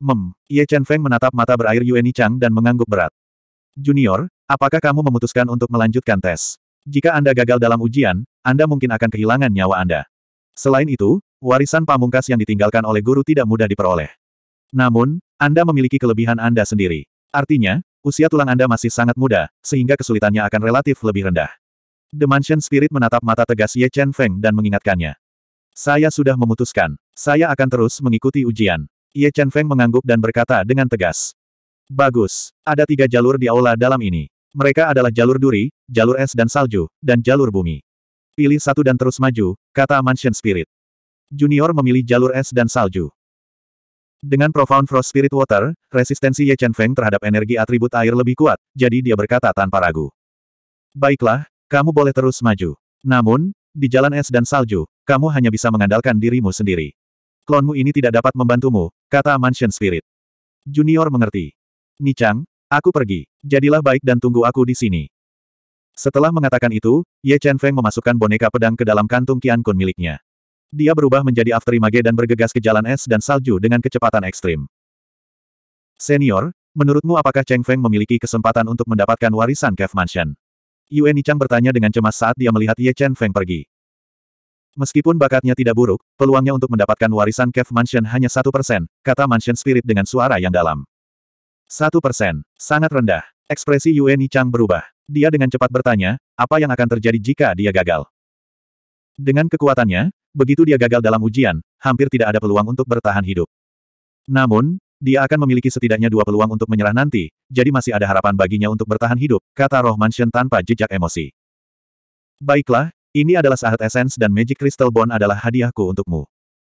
Mem, Ye Chen Feng menatap mata berair Yue Nichang dan mengangguk berat. Junior, apakah kamu memutuskan untuk melanjutkan tes? Jika Anda gagal dalam ujian, Anda mungkin akan kehilangan nyawa Anda. Selain itu, warisan pamungkas yang ditinggalkan oleh guru tidak mudah diperoleh. Namun, Anda memiliki kelebihan Anda sendiri. Artinya, usia tulang Anda masih sangat muda, sehingga kesulitannya akan relatif lebih rendah. The Mansion Spirit menatap mata tegas Ye Chen Feng dan mengingatkannya. Saya sudah memutuskan. Saya akan terus mengikuti ujian. Ye Chen Feng mengangguk dan berkata dengan tegas. Bagus. Ada tiga jalur di aula dalam ini. Mereka adalah jalur duri, jalur es dan salju, dan jalur bumi. Pilih satu dan terus maju, kata Mansion Spirit. Junior memilih jalur es dan salju. Dengan Profound Frost Spirit Water, resistensi Ye Chen Feng terhadap energi atribut air lebih kuat, jadi dia berkata tanpa ragu. Baiklah, kamu boleh terus maju. Namun, di jalan es dan salju, kamu hanya bisa mengandalkan dirimu sendiri. Klonmu ini tidak dapat membantumu, kata Mansion Spirit. Junior mengerti. Nichang, aku pergi. Jadilah baik dan tunggu aku di sini. Setelah mengatakan itu, Ye Chen Feng memasukkan boneka pedang ke dalam kantung Qian Kun miliknya. Dia berubah menjadi Afterimage dan bergegas ke jalan es dan salju dengan kecepatan ekstrim. Senior, menurutmu apakah Cheng Feng memiliki kesempatan untuk mendapatkan warisan Cave Mansion? Yue Nichang bertanya dengan cemas saat dia melihat Ye Chen Feng pergi. Meskipun bakatnya tidak buruk, peluangnya untuk mendapatkan warisan Cave Mansion hanya satu persen, kata Mansion Spirit dengan suara yang dalam. Satu persen, sangat rendah. Ekspresi Yue Nichang berubah. Dia dengan cepat bertanya, apa yang akan terjadi jika dia gagal? Dengan kekuatannya, begitu dia gagal dalam ujian, hampir tidak ada peluang untuk bertahan hidup. Namun, dia akan memiliki setidaknya dua peluang untuk menyerah nanti, jadi masih ada harapan baginya untuk bertahan hidup, kata Roh Mansion tanpa jejak emosi. Baiklah, ini adalah sahat Essence dan Magic Crystal Bone adalah hadiahku untukmu.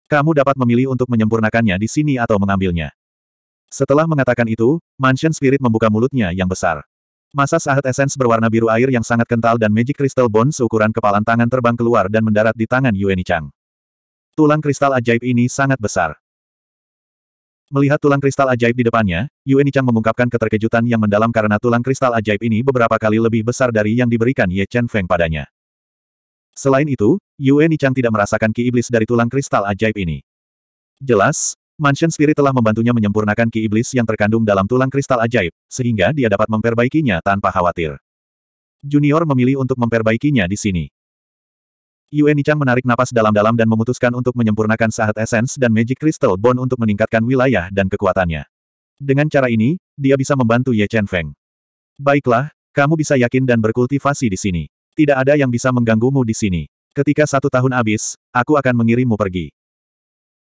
Kamu dapat memilih untuk menyempurnakannya di sini atau mengambilnya. Setelah mengatakan itu, Mansion Spirit membuka mulutnya yang besar. Masa sahat Essence berwarna biru air yang sangat kental dan Magic Crystal Bone seukuran kepalan tangan terbang keluar dan mendarat di tangan Yueni Chang. Tulang kristal ajaib ini sangat besar. Melihat tulang kristal ajaib di depannya, Yue Nichang mengungkapkan keterkejutan yang mendalam karena tulang kristal ajaib ini beberapa kali lebih besar dari yang diberikan Ye Chen Feng padanya. Selain itu, Yue Nichang tidak merasakan ki iblis dari tulang kristal ajaib ini. Jelas, Mansion Spirit telah membantunya menyempurnakan ki iblis yang terkandung dalam tulang kristal ajaib, sehingga dia dapat memperbaikinya tanpa khawatir. Junior memilih untuk memperbaikinya di sini. Yue Nichang menarik napas dalam-dalam dan memutuskan untuk menyempurnakan sahat essence dan magic crystal bond untuk meningkatkan wilayah dan kekuatannya. Dengan cara ini, dia bisa membantu Ye Chen Feng. Baiklah, kamu bisa yakin dan berkultivasi di sini. Tidak ada yang bisa mengganggumu di sini. Ketika satu tahun habis, aku akan mengirimmu pergi.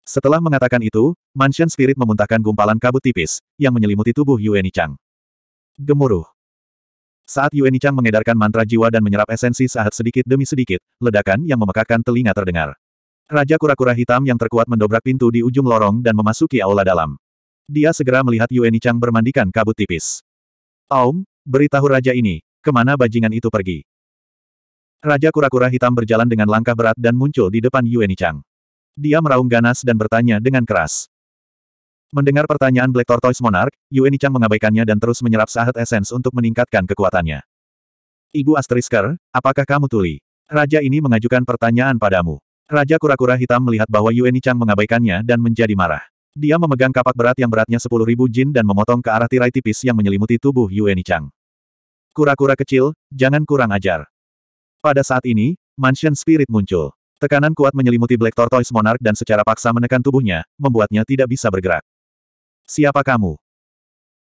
Setelah mengatakan itu, Mansion Spirit memuntahkan gumpalan kabut tipis, yang menyelimuti tubuh Yue Nichang. Gemuruh. Saat Yuenichan mengedarkan mantra jiwa dan menyerap esensi saat sedikit demi sedikit, ledakan yang memekakan telinga terdengar. Raja kura-kura hitam yang terkuat mendobrak pintu di ujung lorong dan memasuki aula dalam. Dia segera melihat Yuenichan bermandikan kabut tipis. Aum, beritahu raja ini, kemana bajingan itu pergi. Raja kura-kura hitam berjalan dengan langkah berat dan muncul di depan Yuenichan. Dia meraung ganas dan bertanya dengan keras. Mendengar pertanyaan Black Tortoise Monarch, Yue Nichang mengabaikannya dan terus menyerap sahat esens untuk meningkatkan kekuatannya. Ibu Asterisker, apakah kamu tuli? Raja ini mengajukan pertanyaan padamu. Raja kura-kura hitam melihat bahwa Yue Nichang mengabaikannya dan menjadi marah. Dia memegang kapak berat yang beratnya 10.000 jin dan memotong ke arah tirai tipis yang menyelimuti tubuh Yue Nichang. Kura-kura kecil, jangan kurang ajar. Pada saat ini, Mansion Spirit muncul. Tekanan kuat menyelimuti Black Tortoise Monarch dan secara paksa menekan tubuhnya, membuatnya tidak bisa bergerak. Siapa kamu?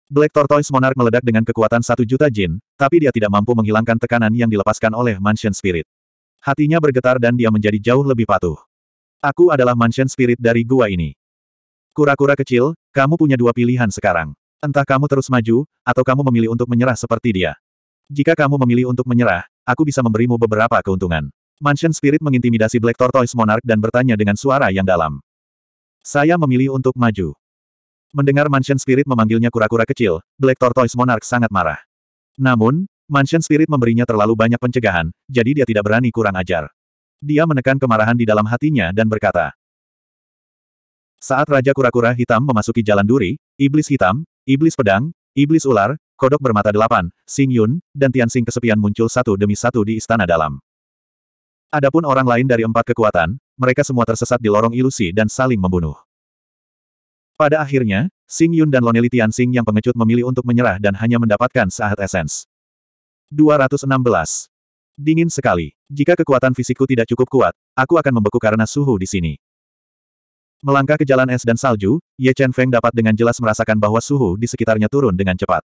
Black Tortoise Monarch meledak dengan kekuatan satu juta jin, tapi dia tidak mampu menghilangkan tekanan yang dilepaskan oleh Mansion Spirit. Hatinya bergetar dan dia menjadi jauh lebih patuh. Aku adalah Mansion Spirit dari gua ini. Kura-kura kecil, kamu punya dua pilihan sekarang. Entah kamu terus maju, atau kamu memilih untuk menyerah seperti dia. Jika kamu memilih untuk menyerah, aku bisa memberimu beberapa keuntungan. Mansion Spirit mengintimidasi Black Tortoise Monarch dan bertanya dengan suara yang dalam. Saya memilih untuk maju. Mendengar Mansion Spirit memanggilnya kura-kura kecil, Black Tortoise Monarch sangat marah. Namun, Mansion Spirit memberinya terlalu banyak pencegahan, jadi dia tidak berani kurang ajar. Dia menekan kemarahan di dalam hatinya dan berkata, Saat Raja Kura-Kura Hitam memasuki jalan duri, Iblis Hitam, Iblis Pedang, Iblis Ular, Kodok Bermata Delapan, Sing Yun, dan Tian Sing kesepian muncul satu demi satu di istana dalam. Adapun orang lain dari empat kekuatan, mereka semua tersesat di lorong ilusi dan saling membunuh. Pada akhirnya, Sing Yun dan Lonely Tianxing yang pengecut memilih untuk menyerah dan hanya mendapatkan saat esens. 216. Dingin sekali. Jika kekuatan fisikku tidak cukup kuat, aku akan membeku karena suhu di sini. Melangkah ke jalan es dan salju, Ye Chen Feng dapat dengan jelas merasakan bahwa suhu di sekitarnya turun dengan cepat.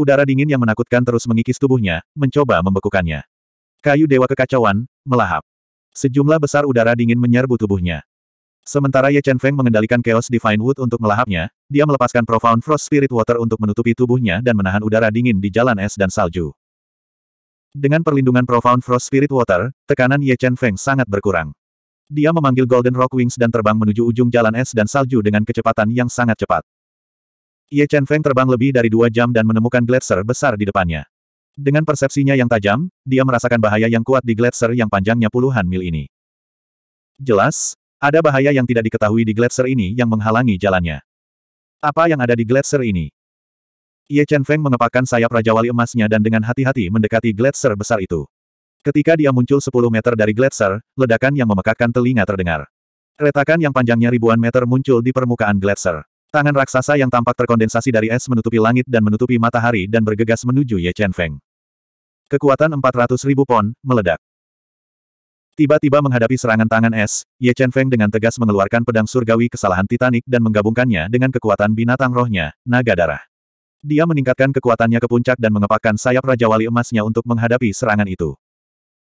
Udara dingin yang menakutkan terus mengikis tubuhnya, mencoba membekukannya. Kayu dewa kekacauan, melahap. Sejumlah besar udara dingin menyerbu tubuhnya. Sementara Ye Chen Feng mengendalikan Chaos Divine Wood untuk melahapnya, dia melepaskan Profound Frost Spirit Water untuk menutupi tubuhnya dan menahan udara dingin di jalan es dan salju. Dengan perlindungan Profound Frost Spirit Water, tekanan Ye Chen Feng sangat berkurang. Dia memanggil Golden Rock Wings dan terbang menuju ujung jalan es dan salju dengan kecepatan yang sangat cepat. Ye Chen Feng terbang lebih dari dua jam dan menemukan gletser besar di depannya. Dengan persepsinya yang tajam, dia merasakan bahaya yang kuat di gletser yang panjangnya puluhan mil ini. Jelas, ada bahaya yang tidak diketahui di gletser ini yang menghalangi jalannya. Apa yang ada di gletser ini? Ye Chen Feng mengepakkan sayap Raja Wali emasnya dan dengan hati-hati mendekati gletser besar itu. Ketika dia muncul 10 meter dari gletser, ledakan yang memekakkan telinga terdengar. Retakan yang panjangnya ribuan meter muncul di permukaan gletser. Tangan raksasa yang tampak terkondensasi dari es menutupi langit dan menutupi matahari dan bergegas menuju Ye Chen Feng. Kekuatan 400 ribu pon, meledak. Tiba-tiba menghadapi serangan tangan es, Ye Chen Feng dengan tegas mengeluarkan pedang surgawi kesalahan Titanic dan menggabungkannya dengan kekuatan binatang rohnya, naga darah. Dia meningkatkan kekuatannya ke puncak dan mengepakkan sayap Raja Wali emasnya untuk menghadapi serangan itu.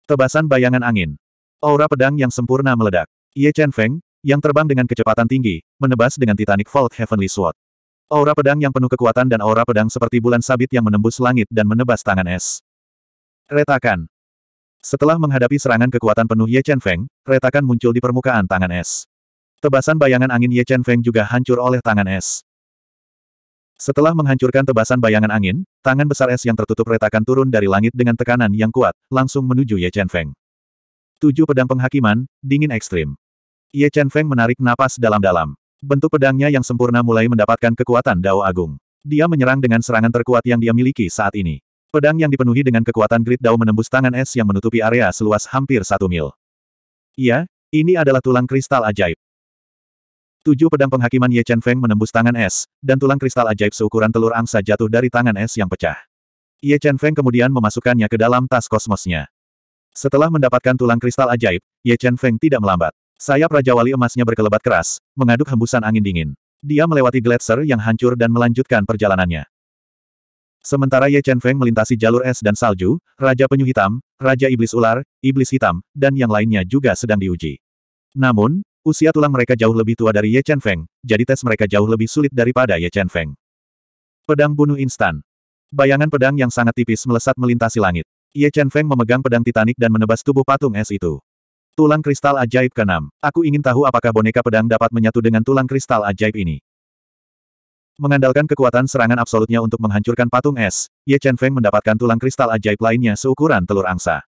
Tebasan bayangan angin. Aura pedang yang sempurna meledak. Ye Chen Feng, yang terbang dengan kecepatan tinggi, menebas dengan Titanic Vault Heavenly Sword. Aura pedang yang penuh kekuatan dan aura pedang seperti bulan sabit yang menembus langit dan menebas tangan es. Retakan. Setelah menghadapi serangan kekuatan penuh Ye Chen Feng, retakan muncul di permukaan tangan es. Tebasan bayangan angin Ye Chen Feng juga hancur oleh tangan es. Setelah menghancurkan tebasan bayangan angin, tangan besar es yang tertutup retakan turun dari langit dengan tekanan yang kuat, langsung menuju Ye Chen Feng. Tujuh pedang penghakiman, dingin ekstrim. Ye Chen Feng menarik napas dalam-dalam. Bentuk pedangnya yang sempurna mulai mendapatkan kekuatan Dao Agung. Dia menyerang dengan serangan terkuat yang dia miliki saat ini. Pedang yang dipenuhi dengan kekuatan grid Dao menembus tangan es yang menutupi area seluas hampir satu mil. Iya, ini adalah tulang kristal ajaib. Tujuh pedang penghakiman Ye Chen Feng menembus tangan es, dan tulang kristal ajaib seukuran telur angsa jatuh dari tangan es yang pecah. Ye Chen Feng kemudian memasukkannya ke dalam tas kosmosnya. Setelah mendapatkan tulang kristal ajaib, Ye Chen Feng tidak melambat. Sayap Raja Wali emasnya berkelebat keras, mengaduk hembusan angin dingin. Dia melewati gletser yang hancur dan melanjutkan perjalanannya. Sementara Ye Chen Feng melintasi jalur es dan salju, Raja Penyu Hitam, Raja Iblis Ular, Iblis Hitam, dan yang lainnya juga sedang diuji. Namun, usia tulang mereka jauh lebih tua dari Ye Chen Feng, jadi tes mereka jauh lebih sulit daripada Ye Chen Feng. Pedang bunuh instan. Bayangan pedang yang sangat tipis melesat melintasi langit. Ye Chen Feng memegang pedang Titanik dan menebas tubuh patung es itu. Tulang kristal ajaib keenam. Aku ingin tahu apakah boneka pedang dapat menyatu dengan tulang kristal ajaib ini. Mengandalkan kekuatan serangan absolutnya untuk menghancurkan patung es, Ye Chen Feng mendapatkan tulang kristal ajaib lainnya seukuran telur angsa.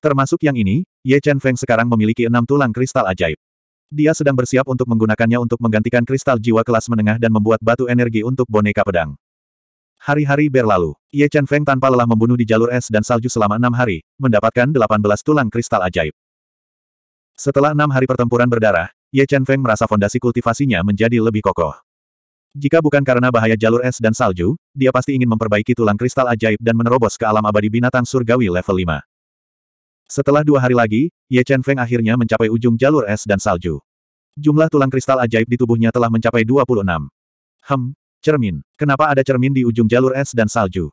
Termasuk yang ini, Ye Chen Feng sekarang memiliki enam tulang kristal ajaib. Dia sedang bersiap untuk menggunakannya untuk menggantikan kristal jiwa kelas menengah dan membuat batu energi untuk boneka pedang. Hari-hari berlalu. Ye Chen Feng tanpa lelah membunuh di jalur es dan salju selama enam hari, mendapatkan 18 tulang kristal ajaib. Setelah enam hari pertempuran berdarah, Ye Chen Feng merasa fondasi kultivasinya menjadi lebih kokoh. Jika bukan karena bahaya jalur es dan salju, dia pasti ingin memperbaiki tulang kristal ajaib dan menerobos ke alam abadi binatang surgawi level 5. Setelah dua hari lagi, Ye Chen Feng akhirnya mencapai ujung jalur es dan salju. Jumlah tulang kristal ajaib di tubuhnya telah mencapai 26. Hem, cermin. Kenapa ada cermin di ujung jalur es dan salju?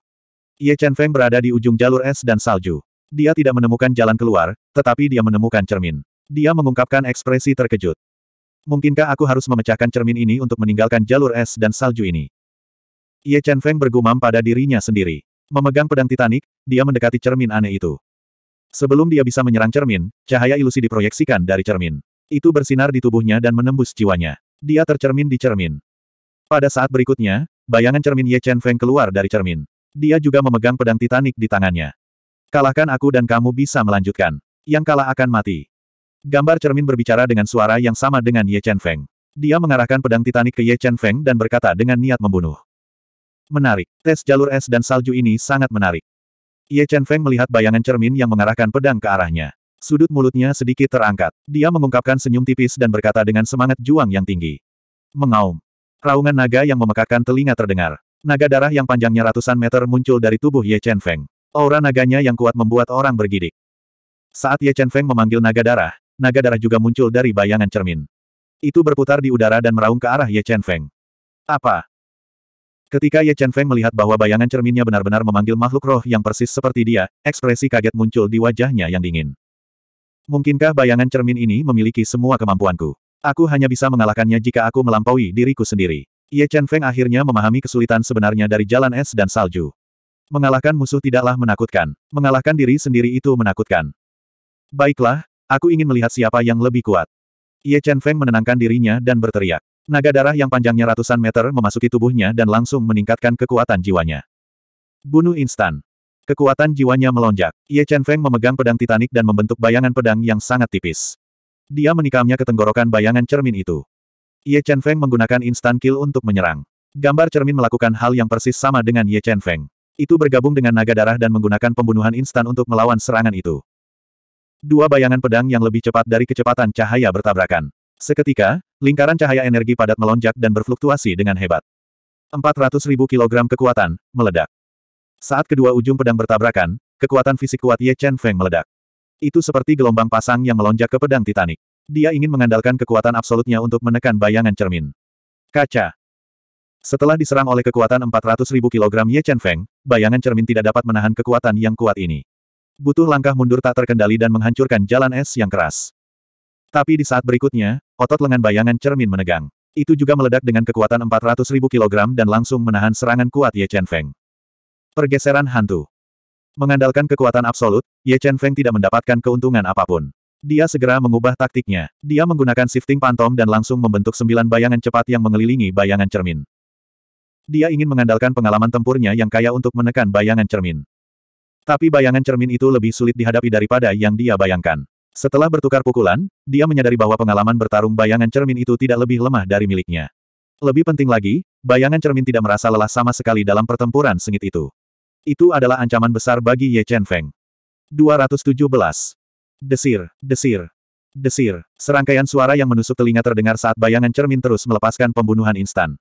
Ye Chen Feng berada di ujung jalur es dan salju. Dia tidak menemukan jalan keluar, tetapi dia menemukan cermin. Dia mengungkapkan ekspresi terkejut. Mungkinkah aku harus memecahkan cermin ini untuk meninggalkan jalur es dan salju ini? Ye Chen Feng bergumam pada dirinya sendiri. Memegang pedang Titanic, dia mendekati cermin aneh itu. Sebelum dia bisa menyerang cermin, cahaya ilusi diproyeksikan dari cermin. Itu bersinar di tubuhnya dan menembus jiwanya. Dia tercermin di cermin. Pada saat berikutnya, bayangan cermin Ye Chen Feng keluar dari cermin. Dia juga memegang pedang Titanic di tangannya. Kalahkan aku dan kamu bisa melanjutkan. Yang kalah akan mati. Gambar cermin berbicara dengan suara yang sama dengan Ye Chen Feng. Dia mengarahkan pedang titanik ke Ye Chen Feng dan berkata dengan niat membunuh. Menarik. Tes jalur es dan salju ini sangat menarik. Ye Chen Feng melihat bayangan cermin yang mengarahkan pedang ke arahnya. Sudut mulutnya sedikit terangkat. Dia mengungkapkan senyum tipis dan berkata dengan semangat juang yang tinggi. Mengaum. Raungan naga yang memekakkan telinga terdengar. Naga darah yang panjangnya ratusan meter muncul dari tubuh Ye Chen Feng. Aura naganya yang kuat membuat orang bergidik. Saat Ye Chen Feng memanggil naga darah, naga darah juga muncul dari bayangan cermin. Itu berputar di udara dan meraung ke arah Ye Chen Feng. Apa? Ketika Ye Chen Feng melihat bahwa bayangan cerminnya benar-benar memanggil makhluk roh yang persis seperti dia, ekspresi kaget muncul di wajahnya yang dingin. Mungkinkah bayangan cermin ini memiliki semua kemampuanku? Aku hanya bisa mengalahkannya jika aku melampaui diriku sendiri. Ye Chen Feng akhirnya memahami kesulitan sebenarnya dari jalan es dan salju. Mengalahkan musuh tidaklah menakutkan. Mengalahkan diri sendiri itu menakutkan. Baiklah, Aku ingin melihat siapa yang lebih kuat. Ye Chen Feng menenangkan dirinya dan berteriak. Naga darah yang panjangnya ratusan meter memasuki tubuhnya dan langsung meningkatkan kekuatan jiwanya. Bunuh instan. Kekuatan jiwanya melonjak. Ye Chen Feng memegang pedang titanik dan membentuk bayangan pedang yang sangat tipis. Dia menikamnya ke tenggorokan bayangan cermin itu. Ye Chen Feng menggunakan instan kill untuk menyerang. Gambar cermin melakukan hal yang persis sama dengan Ye Chen Feng. Itu bergabung dengan naga darah dan menggunakan pembunuhan instan untuk melawan serangan itu. Dua bayangan pedang yang lebih cepat dari kecepatan cahaya bertabrakan. Seketika, lingkaran cahaya energi padat melonjak dan berfluktuasi dengan hebat. ribu kilogram kekuatan, meledak. Saat kedua ujung pedang bertabrakan, kekuatan fisik kuat Ye Chen Feng meledak. Itu seperti gelombang pasang yang melonjak ke pedang Titanic. Dia ingin mengandalkan kekuatan absolutnya untuk menekan bayangan cermin. Kaca. Setelah diserang oleh kekuatan ribu kilogram Ye Chen Feng, bayangan cermin tidak dapat menahan kekuatan yang kuat ini butuh langkah mundur tak terkendali dan menghancurkan jalan es yang keras. Tapi di saat berikutnya, otot lengan bayangan cermin menegang. Itu juga meledak dengan kekuatan ribu kilogram dan langsung menahan serangan kuat Ye Chen Feng. Pergeseran hantu. Mengandalkan kekuatan absolut, Ye Chen Feng tidak mendapatkan keuntungan apapun. Dia segera mengubah taktiknya. Dia menggunakan shifting pantom dan langsung membentuk sembilan bayangan cepat yang mengelilingi bayangan cermin. Dia ingin mengandalkan pengalaman tempurnya yang kaya untuk menekan bayangan cermin. Tapi bayangan cermin itu lebih sulit dihadapi daripada yang dia bayangkan. Setelah bertukar pukulan, dia menyadari bahwa pengalaman bertarung bayangan cermin itu tidak lebih lemah dari miliknya. Lebih penting lagi, bayangan cermin tidak merasa lelah sama sekali dalam pertempuran sengit itu. Itu adalah ancaman besar bagi Ye Chen Feng. 217. Desir, desir, desir. Serangkaian suara yang menusuk telinga terdengar saat bayangan cermin terus melepaskan pembunuhan instan.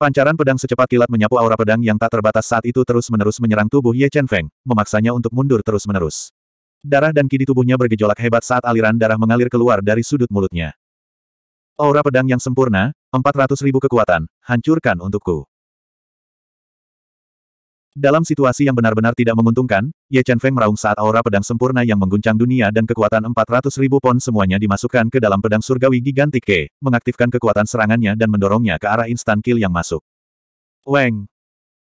Pancaran pedang secepat kilat menyapu aura pedang yang tak terbatas saat itu terus-menerus menyerang tubuh Ye Chen Feng, memaksanya untuk mundur terus-menerus. Darah dan kidi tubuhnya bergejolak hebat saat aliran darah mengalir keluar dari sudut mulutnya. Aura pedang yang sempurna, 400 ribu kekuatan, hancurkan untukku. Dalam situasi yang benar-benar tidak menguntungkan, Ye Chen Feng meraung saat aura pedang sempurna yang mengguncang dunia dan kekuatan 400 ribu pon semuanya dimasukkan ke dalam pedang surgawi gigantik Ke, mengaktifkan kekuatan serangannya dan mendorongnya ke arah instan kill yang masuk. Weng!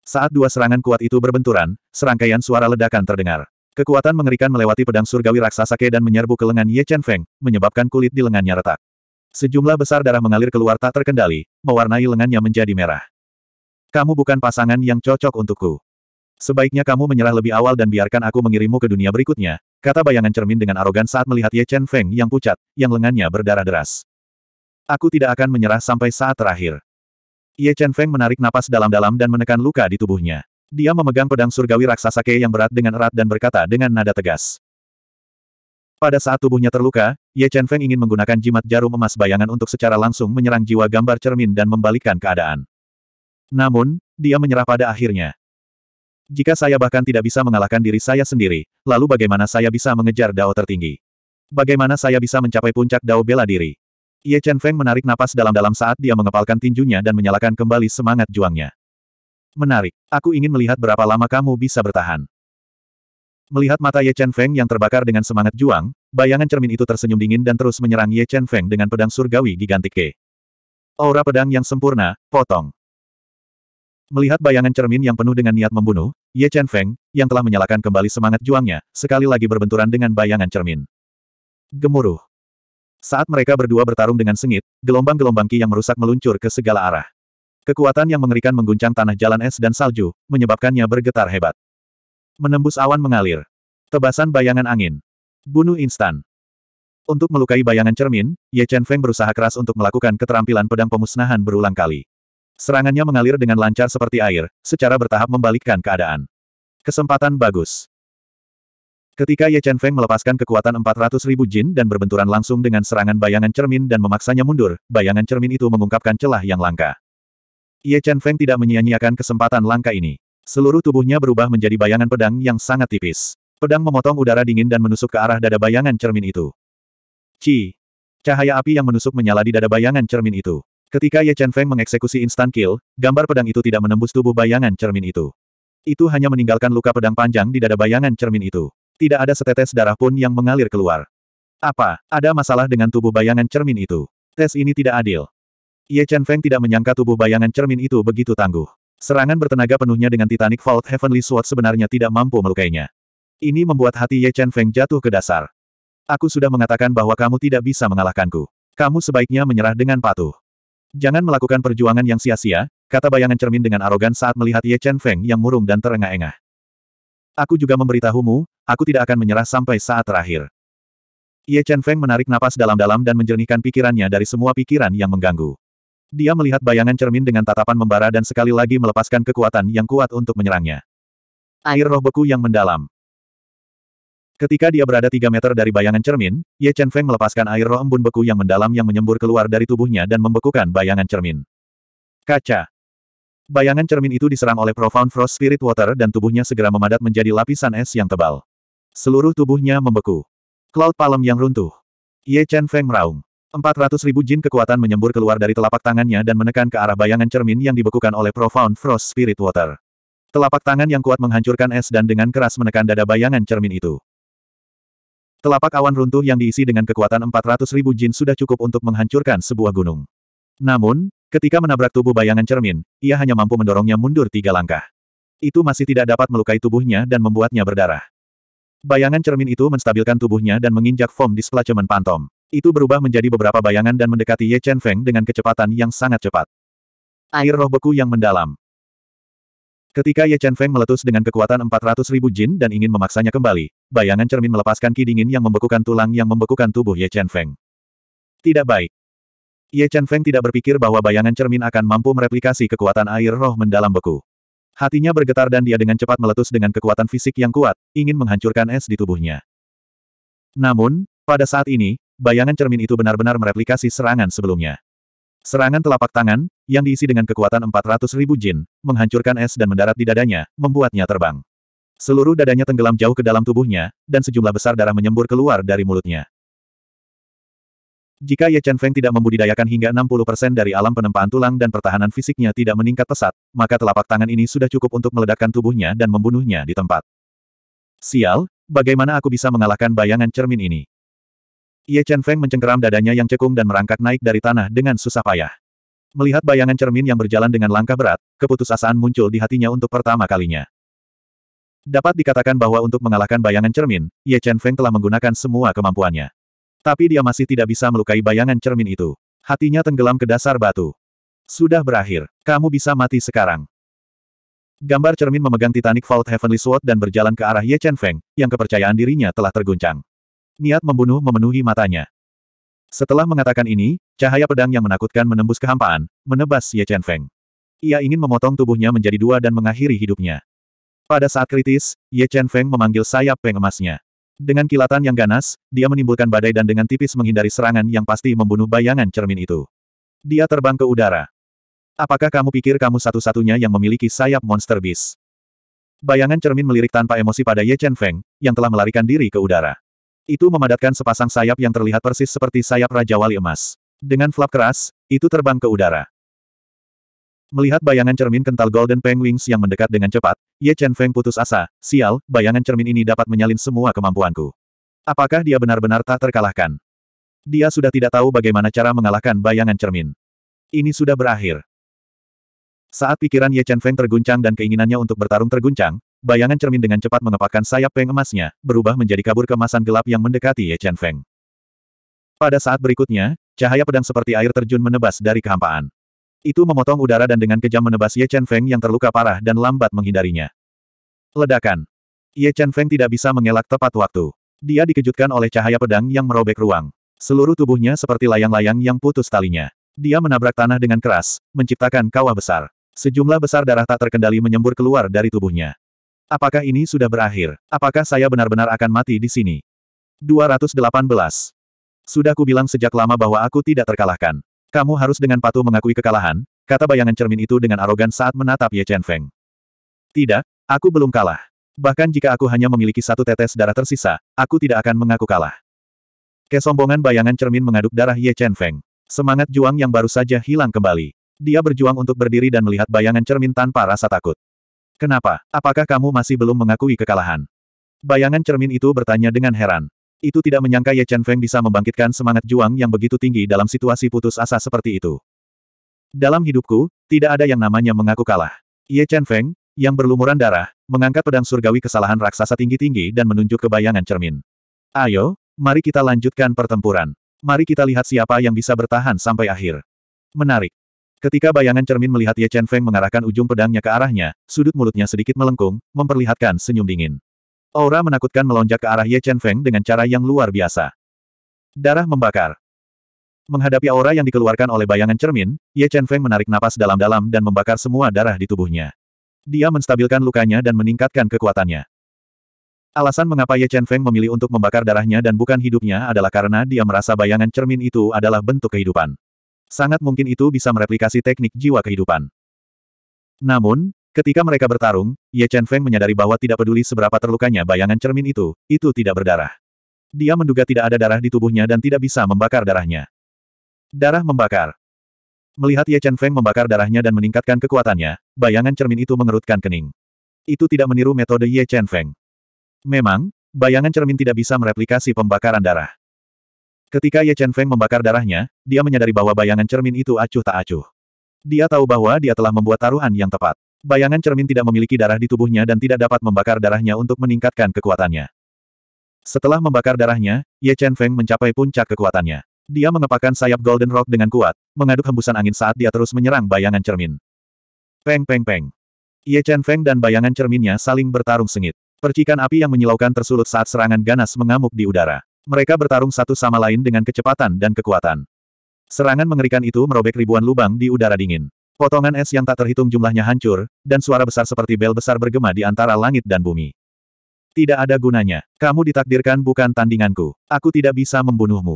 Saat dua serangan kuat itu berbenturan, serangkaian suara ledakan terdengar. Kekuatan mengerikan melewati pedang surgawi raksasa Ke dan menyerbu ke lengan Ye Chen Feng, menyebabkan kulit di lengannya retak. Sejumlah besar darah mengalir keluar tak terkendali, mewarnai lengannya menjadi merah. Kamu bukan pasangan yang cocok untukku. Sebaiknya kamu menyerah lebih awal dan biarkan aku mengirimmu ke dunia berikutnya, kata bayangan cermin dengan arogan saat melihat Ye Chen Feng yang pucat, yang lengannya berdarah deras. Aku tidak akan menyerah sampai saat terakhir. Ye Chen Feng menarik napas dalam-dalam dan menekan luka di tubuhnya. Dia memegang pedang surgawi raksasa ke yang berat dengan erat dan berkata dengan nada tegas. Pada saat tubuhnya terluka, Ye Chen Feng ingin menggunakan jimat jarum emas bayangan untuk secara langsung menyerang jiwa gambar cermin dan membalikkan keadaan. Namun, dia menyerah pada akhirnya. Jika saya bahkan tidak bisa mengalahkan diri saya sendiri, lalu bagaimana saya bisa mengejar dao tertinggi? Bagaimana saya bisa mencapai puncak dao bela diri? Ye Chen Feng menarik napas dalam-dalam saat dia mengepalkan tinjunya dan menyalakan kembali semangat juangnya. Menarik. Aku ingin melihat berapa lama kamu bisa bertahan. Melihat mata Ye Chen Feng yang terbakar dengan semangat juang, bayangan cermin itu tersenyum dingin dan terus menyerang Ye Chen Feng dengan pedang surgawi gigantik ke. Aura pedang yang sempurna, potong. Melihat bayangan cermin yang penuh dengan niat membunuh, Ye Chen Feng, yang telah menyalakan kembali semangat juangnya, sekali lagi berbenturan dengan bayangan cermin. Gemuruh. Saat mereka berdua bertarung dengan sengit, gelombang-gelombang ki yang merusak meluncur ke segala arah. Kekuatan yang mengerikan mengguncang tanah jalan es dan salju, menyebabkannya bergetar hebat. Menembus awan mengalir. Tebasan bayangan angin. Bunuh instan. Untuk melukai bayangan cermin, Ye Chen Feng berusaha keras untuk melakukan keterampilan pedang pemusnahan berulang kali. Serangannya mengalir dengan lancar seperti air, secara bertahap membalikkan keadaan. Kesempatan bagus. Ketika Ye Chen Feng melepaskan kekuatan 400 ribu jin dan berbenturan langsung dengan serangan bayangan cermin dan memaksanya mundur, bayangan cermin itu mengungkapkan celah yang langka. Ye Chen Feng tidak menyia-nyiakan kesempatan langka ini. Seluruh tubuhnya berubah menjadi bayangan pedang yang sangat tipis. Pedang memotong udara dingin dan menusuk ke arah dada bayangan cermin itu. Ci. Cahaya api yang menusuk menyala di dada bayangan cermin itu. Ketika Ye Chen Feng mengeksekusi instan kill, gambar pedang itu tidak menembus tubuh bayangan cermin itu. Itu hanya meninggalkan luka pedang panjang di dada bayangan cermin itu. Tidak ada setetes darah pun yang mengalir keluar. Apa, ada masalah dengan tubuh bayangan cermin itu? Tes ini tidak adil. Ye Chen Feng tidak menyangka tubuh bayangan cermin itu begitu tangguh. Serangan bertenaga penuhnya dengan Titanic Vault Heavenly Sword sebenarnya tidak mampu melukainya. Ini membuat hati Ye Chen Feng jatuh ke dasar. Aku sudah mengatakan bahwa kamu tidak bisa mengalahkanku. Kamu sebaiknya menyerah dengan patuh. Jangan melakukan perjuangan yang sia-sia, kata bayangan cermin dengan arogan saat melihat Ye Chen Feng yang murung dan terengah-engah. Aku juga memberitahumu, aku tidak akan menyerah sampai saat terakhir. Ye Chen Feng menarik napas dalam-dalam dan menjernihkan pikirannya dari semua pikiran yang mengganggu. Dia melihat bayangan cermin dengan tatapan membara dan sekali lagi melepaskan kekuatan yang kuat untuk menyerangnya. Air roh beku yang mendalam. Ketika dia berada tiga meter dari bayangan cermin, Ye Chen Feng melepaskan air roh embun beku yang mendalam yang menyembur keluar dari tubuhnya dan membekukan bayangan cermin. Kaca. Bayangan cermin itu diserang oleh Profound Frost Spirit Water dan tubuhnya segera memadat menjadi lapisan es yang tebal. Seluruh tubuhnya membeku. Cloud palem yang runtuh. Ye Chen Feng meraung. 400 ribu jin kekuatan menyembur keluar dari telapak tangannya dan menekan ke arah bayangan cermin yang dibekukan oleh Profound Frost Spirit Water. Telapak tangan yang kuat menghancurkan es dan dengan keras menekan dada bayangan cermin itu. Telapak awan runtuh yang diisi dengan kekuatan ratus ribu jin sudah cukup untuk menghancurkan sebuah gunung. Namun, ketika menabrak tubuh bayangan cermin, ia hanya mampu mendorongnya mundur tiga langkah. Itu masih tidak dapat melukai tubuhnya dan membuatnya berdarah. Bayangan cermin itu menstabilkan tubuhnya dan menginjak foam di cemen pantom. Itu berubah menjadi beberapa bayangan dan mendekati Ye Chen Feng dengan kecepatan yang sangat cepat. Air roh beku yang mendalam. Ketika Ye Chen Feng meletus dengan kekuatan 400 ribu jin dan ingin memaksanya kembali, bayangan cermin melepaskan ki dingin yang membekukan tulang yang membekukan tubuh Ye Chen Feng. Tidak baik. Ye Chen Feng tidak berpikir bahwa bayangan cermin akan mampu mereplikasi kekuatan air roh mendalam beku. Hatinya bergetar dan dia dengan cepat meletus dengan kekuatan fisik yang kuat, ingin menghancurkan es di tubuhnya. Namun, pada saat ini, bayangan cermin itu benar-benar mereplikasi serangan sebelumnya. Serangan telapak tangan, yang diisi dengan kekuatan 400 ribu jin, menghancurkan es dan mendarat di dadanya, membuatnya terbang. Seluruh dadanya tenggelam jauh ke dalam tubuhnya, dan sejumlah besar darah menyembur keluar dari mulutnya. Jika Ye Chen Feng tidak membudidayakan hingga 60% dari alam penempaan tulang dan pertahanan fisiknya tidak meningkat pesat, maka telapak tangan ini sudah cukup untuk meledakkan tubuhnya dan membunuhnya di tempat. Sial, bagaimana aku bisa mengalahkan bayangan cermin ini? Ye Chen Feng mencengkeram dadanya yang cekung dan merangkak naik dari tanah dengan susah payah. Melihat bayangan cermin yang berjalan dengan langkah berat, keputusasaan muncul di hatinya untuk pertama kalinya. Dapat dikatakan bahwa untuk mengalahkan bayangan cermin, Ye Chen Feng telah menggunakan semua kemampuannya. Tapi dia masih tidak bisa melukai bayangan cermin itu. Hatinya tenggelam ke dasar batu. Sudah berakhir, kamu bisa mati sekarang. Gambar cermin memegang Titanic Vault Heavenly Sword dan berjalan ke arah Ye Chen Feng, yang kepercayaan dirinya telah terguncang. Niat membunuh memenuhi matanya. Setelah mengatakan ini, cahaya pedang yang menakutkan menembus kehampaan, menebas Ye Chen Feng. Ia ingin memotong tubuhnya menjadi dua dan mengakhiri hidupnya. Pada saat kritis, Ye Chen Feng memanggil sayap pengemasnya. Dengan kilatan yang ganas, dia menimbulkan badai dan dengan tipis menghindari serangan yang pasti membunuh bayangan cermin itu. Dia terbang ke udara. Apakah kamu pikir kamu satu-satunya yang memiliki sayap monster bis? Bayangan cermin melirik tanpa emosi pada Ye Chen Feng, yang telah melarikan diri ke udara. Itu memadatkan sepasang sayap yang terlihat persis seperti sayap Raja Wali Emas. Dengan flap keras, itu terbang ke udara. Melihat bayangan cermin kental Golden Pengwings yang mendekat dengan cepat, Ye Chen Feng putus asa, sial, bayangan cermin ini dapat menyalin semua kemampuanku. Apakah dia benar-benar tak terkalahkan? Dia sudah tidak tahu bagaimana cara mengalahkan bayangan cermin. Ini sudah berakhir. Saat pikiran Ye Chen Feng terguncang dan keinginannya untuk bertarung terguncang, bayangan cermin dengan cepat mengepakkan sayap peng emasnya, berubah menjadi kabur kemasan gelap yang mendekati Ye Chen Feng. Pada saat berikutnya, cahaya pedang seperti air terjun menebas dari kehampaan. Itu memotong udara dan dengan kejam menebas Ye Chen Feng yang terluka parah dan lambat menghindarinya. Ledakan. Ye Chen Feng tidak bisa mengelak tepat waktu. Dia dikejutkan oleh cahaya pedang yang merobek ruang. Seluruh tubuhnya seperti layang-layang yang putus talinya. Dia menabrak tanah dengan keras, menciptakan kawah besar. Sejumlah besar darah tak terkendali menyembur keluar dari tubuhnya. Apakah ini sudah berakhir? Apakah saya benar-benar akan mati di sini? 218. Sudah kubilang sejak lama bahwa aku tidak terkalahkan. Kamu harus dengan patuh mengakui kekalahan, kata bayangan cermin itu dengan arogan saat menatap Ye Chen Feng. Tidak, aku belum kalah. Bahkan jika aku hanya memiliki satu tetes darah tersisa, aku tidak akan mengaku kalah. Kesombongan bayangan cermin mengaduk darah Ye Chen Feng. Semangat juang yang baru saja hilang kembali. Dia berjuang untuk berdiri dan melihat bayangan cermin tanpa rasa takut. Kenapa? Apakah kamu masih belum mengakui kekalahan? Bayangan cermin itu bertanya dengan heran. Itu tidak menyangka Ye Chen Feng bisa membangkitkan semangat juang yang begitu tinggi dalam situasi putus asa seperti itu. Dalam hidupku, tidak ada yang namanya mengaku kalah. Ye Chen Feng, yang berlumuran darah, mengangkat pedang surgawi kesalahan raksasa tinggi-tinggi dan menunjuk ke bayangan cermin. Ayo, mari kita lanjutkan pertempuran. Mari kita lihat siapa yang bisa bertahan sampai akhir. Menarik. Ketika bayangan cermin melihat Ye Chen Feng mengarahkan ujung pedangnya ke arahnya, sudut mulutnya sedikit melengkung, memperlihatkan senyum dingin. Aura menakutkan melonjak ke arah Ye Chen Feng dengan cara yang luar biasa. Darah membakar. Menghadapi aura yang dikeluarkan oleh bayangan cermin, Ye Chen Feng menarik napas dalam-dalam dan membakar semua darah di tubuhnya. Dia menstabilkan lukanya dan meningkatkan kekuatannya. Alasan mengapa Ye Chen Feng memilih untuk membakar darahnya dan bukan hidupnya adalah karena dia merasa bayangan cermin itu adalah bentuk kehidupan. Sangat mungkin itu bisa mereplikasi teknik jiwa kehidupan. Namun, ketika mereka bertarung, Ye Chen Feng menyadari bahwa tidak peduli seberapa terlukanya bayangan cermin itu, itu tidak berdarah. Dia menduga tidak ada darah di tubuhnya dan tidak bisa membakar darahnya. Darah membakar. Melihat Ye Chen Feng membakar darahnya dan meningkatkan kekuatannya, bayangan cermin itu mengerutkan kening. Itu tidak meniru metode Ye Chen Feng. Memang, bayangan cermin tidak bisa mereplikasi pembakaran darah. Ketika Ye Chen Feng membakar darahnya, dia menyadari bahwa bayangan cermin itu acuh tak acuh. Dia tahu bahwa dia telah membuat taruhan yang tepat. Bayangan cermin tidak memiliki darah di tubuhnya dan tidak dapat membakar darahnya untuk meningkatkan kekuatannya. Setelah membakar darahnya, Ye Chen Feng mencapai puncak kekuatannya. Dia mengepakkan sayap Golden Rock dengan kuat, mengaduk hembusan angin saat dia terus menyerang bayangan cermin. Peng peng peng. Ye Chen Feng dan bayangan cerminnya saling bertarung sengit. Percikan api yang menyilaukan tersulut saat serangan ganas mengamuk di udara. Mereka bertarung satu sama lain dengan kecepatan dan kekuatan. Serangan mengerikan itu merobek ribuan lubang di udara dingin. Potongan es yang tak terhitung jumlahnya hancur, dan suara besar seperti bel besar bergema di antara langit dan bumi. Tidak ada gunanya. Kamu ditakdirkan bukan tandinganku. Aku tidak bisa membunuhmu.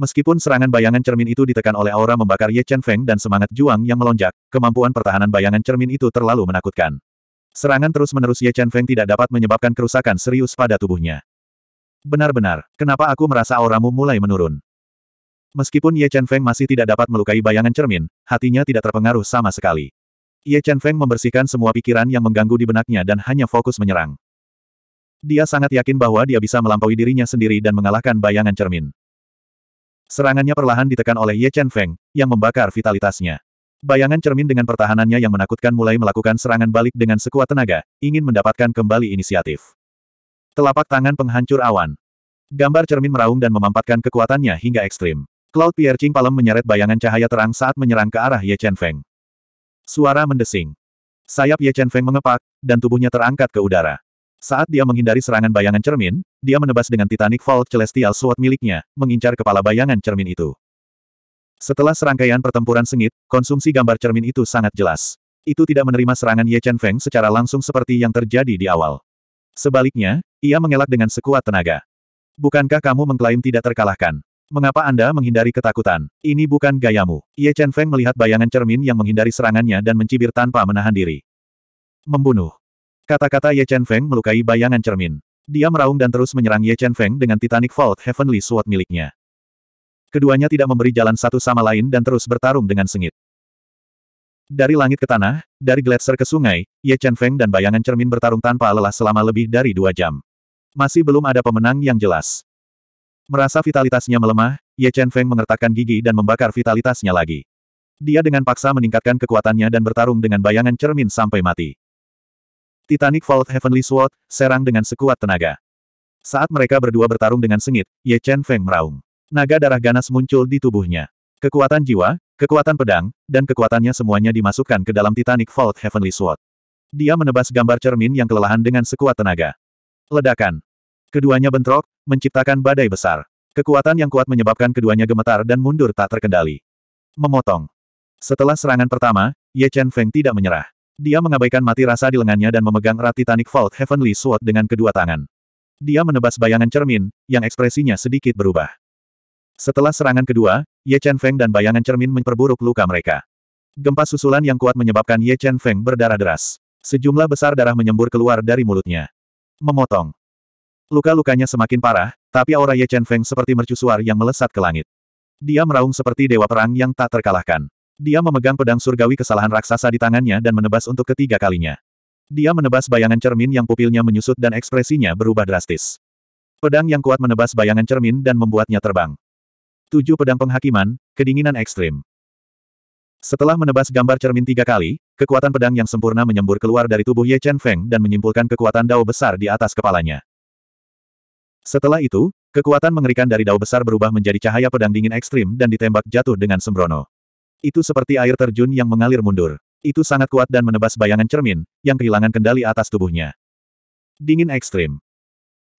Meskipun serangan bayangan cermin itu ditekan oleh aura membakar Ye Chen Feng dan semangat Juang yang melonjak, kemampuan pertahanan bayangan cermin itu terlalu menakutkan. Serangan terus-menerus Ye Chen Feng tidak dapat menyebabkan kerusakan serius pada tubuhnya. Benar-benar, kenapa aku merasa auramu mulai menurun? Meskipun Ye Chen Feng masih tidak dapat melukai bayangan cermin, hatinya tidak terpengaruh sama sekali. Ye Chen Feng membersihkan semua pikiran yang mengganggu di benaknya dan hanya fokus menyerang. Dia sangat yakin bahwa dia bisa melampaui dirinya sendiri dan mengalahkan bayangan cermin. Serangannya perlahan ditekan oleh Ye Chen Feng, yang membakar vitalitasnya. Bayangan cermin dengan pertahanannya yang menakutkan mulai melakukan serangan balik dengan sekuat tenaga, ingin mendapatkan kembali inisiatif. Telapak tangan penghancur awan. Gambar cermin meraung dan memampatkan kekuatannya hingga ekstrim. Cloud Piercing Palem menyeret bayangan cahaya terang saat menyerang ke arah Ye Chen Feng. Suara mendesing. Sayap Ye Chen Feng mengepak, dan tubuhnya terangkat ke udara. Saat dia menghindari serangan bayangan cermin, dia menebas dengan Titanic Vault Celestial Sword miliknya, mengincar kepala bayangan cermin itu. Setelah serangkaian pertempuran sengit, konsumsi gambar cermin itu sangat jelas. Itu tidak menerima serangan Ye Chen Feng secara langsung seperti yang terjadi di awal. Sebaliknya, ia mengelak dengan sekuat tenaga. Bukankah kamu mengklaim tidak terkalahkan? Mengapa Anda menghindari ketakutan? Ini bukan gayamu. Ye Chen Feng melihat bayangan cermin yang menghindari serangannya dan mencibir tanpa menahan diri. Membunuh. Kata-kata Ye Chen Feng melukai bayangan cermin. Dia meraung dan terus menyerang Ye Chen Feng dengan Titanic Vault Heavenly Sword miliknya. Keduanya tidak memberi jalan satu sama lain dan terus bertarung dengan sengit. Dari langit ke tanah, dari gletser ke sungai, Ye Chen Feng dan bayangan cermin bertarung tanpa lelah selama lebih dari dua jam. Masih belum ada pemenang yang jelas. Merasa vitalitasnya melemah, Ye Chen Feng mengertakkan gigi dan membakar vitalitasnya lagi. Dia dengan paksa meningkatkan kekuatannya dan bertarung dengan bayangan cermin sampai mati. Titanic Vault Heavenly Sword, serang dengan sekuat tenaga. Saat mereka berdua bertarung dengan sengit, Ye Chen Feng meraung. Naga darah ganas muncul di tubuhnya. Kekuatan jiwa, kekuatan pedang, dan kekuatannya semuanya dimasukkan ke dalam Titanic Vault Heavenly Sword. Dia menebas gambar cermin yang kelelahan dengan sekuat tenaga. Ledakan. Keduanya bentrok, menciptakan badai besar. Kekuatan yang kuat menyebabkan keduanya gemetar dan mundur tak terkendali. Memotong. Setelah serangan pertama, Ye Chen Feng tidak menyerah. Dia mengabaikan mati rasa di lengannya dan memegang erat Titanic Vault Heavenly Sword dengan kedua tangan. Dia menebas bayangan cermin, yang ekspresinya sedikit berubah. Setelah serangan kedua, Ye Chen Feng dan bayangan cermin memperburuk luka mereka. Gempa susulan yang kuat menyebabkan Ye Chen Feng berdarah deras. Sejumlah besar darah menyembur keluar dari mulutnya memotong. Luka-lukanya semakin parah, tapi aura Ye Chen Feng seperti mercusuar yang melesat ke langit. Dia meraung seperti dewa perang yang tak terkalahkan. Dia memegang pedang surgawi kesalahan raksasa di tangannya dan menebas untuk ketiga kalinya. Dia menebas bayangan cermin yang pupilnya menyusut dan ekspresinya berubah drastis. Pedang yang kuat menebas bayangan cermin dan membuatnya terbang. Tujuh pedang penghakiman, kedinginan ekstrim. Setelah menebas gambar cermin tiga kali, Kekuatan pedang yang sempurna menyembur keluar dari tubuh Ye Chen Feng dan menyimpulkan kekuatan dao besar di atas kepalanya. Setelah itu, kekuatan mengerikan dari dao besar berubah menjadi cahaya pedang dingin ekstrim dan ditembak jatuh dengan sembrono. Itu seperti air terjun yang mengalir mundur. Itu sangat kuat dan menebas bayangan cermin, yang kehilangan kendali atas tubuhnya. Dingin ekstrim.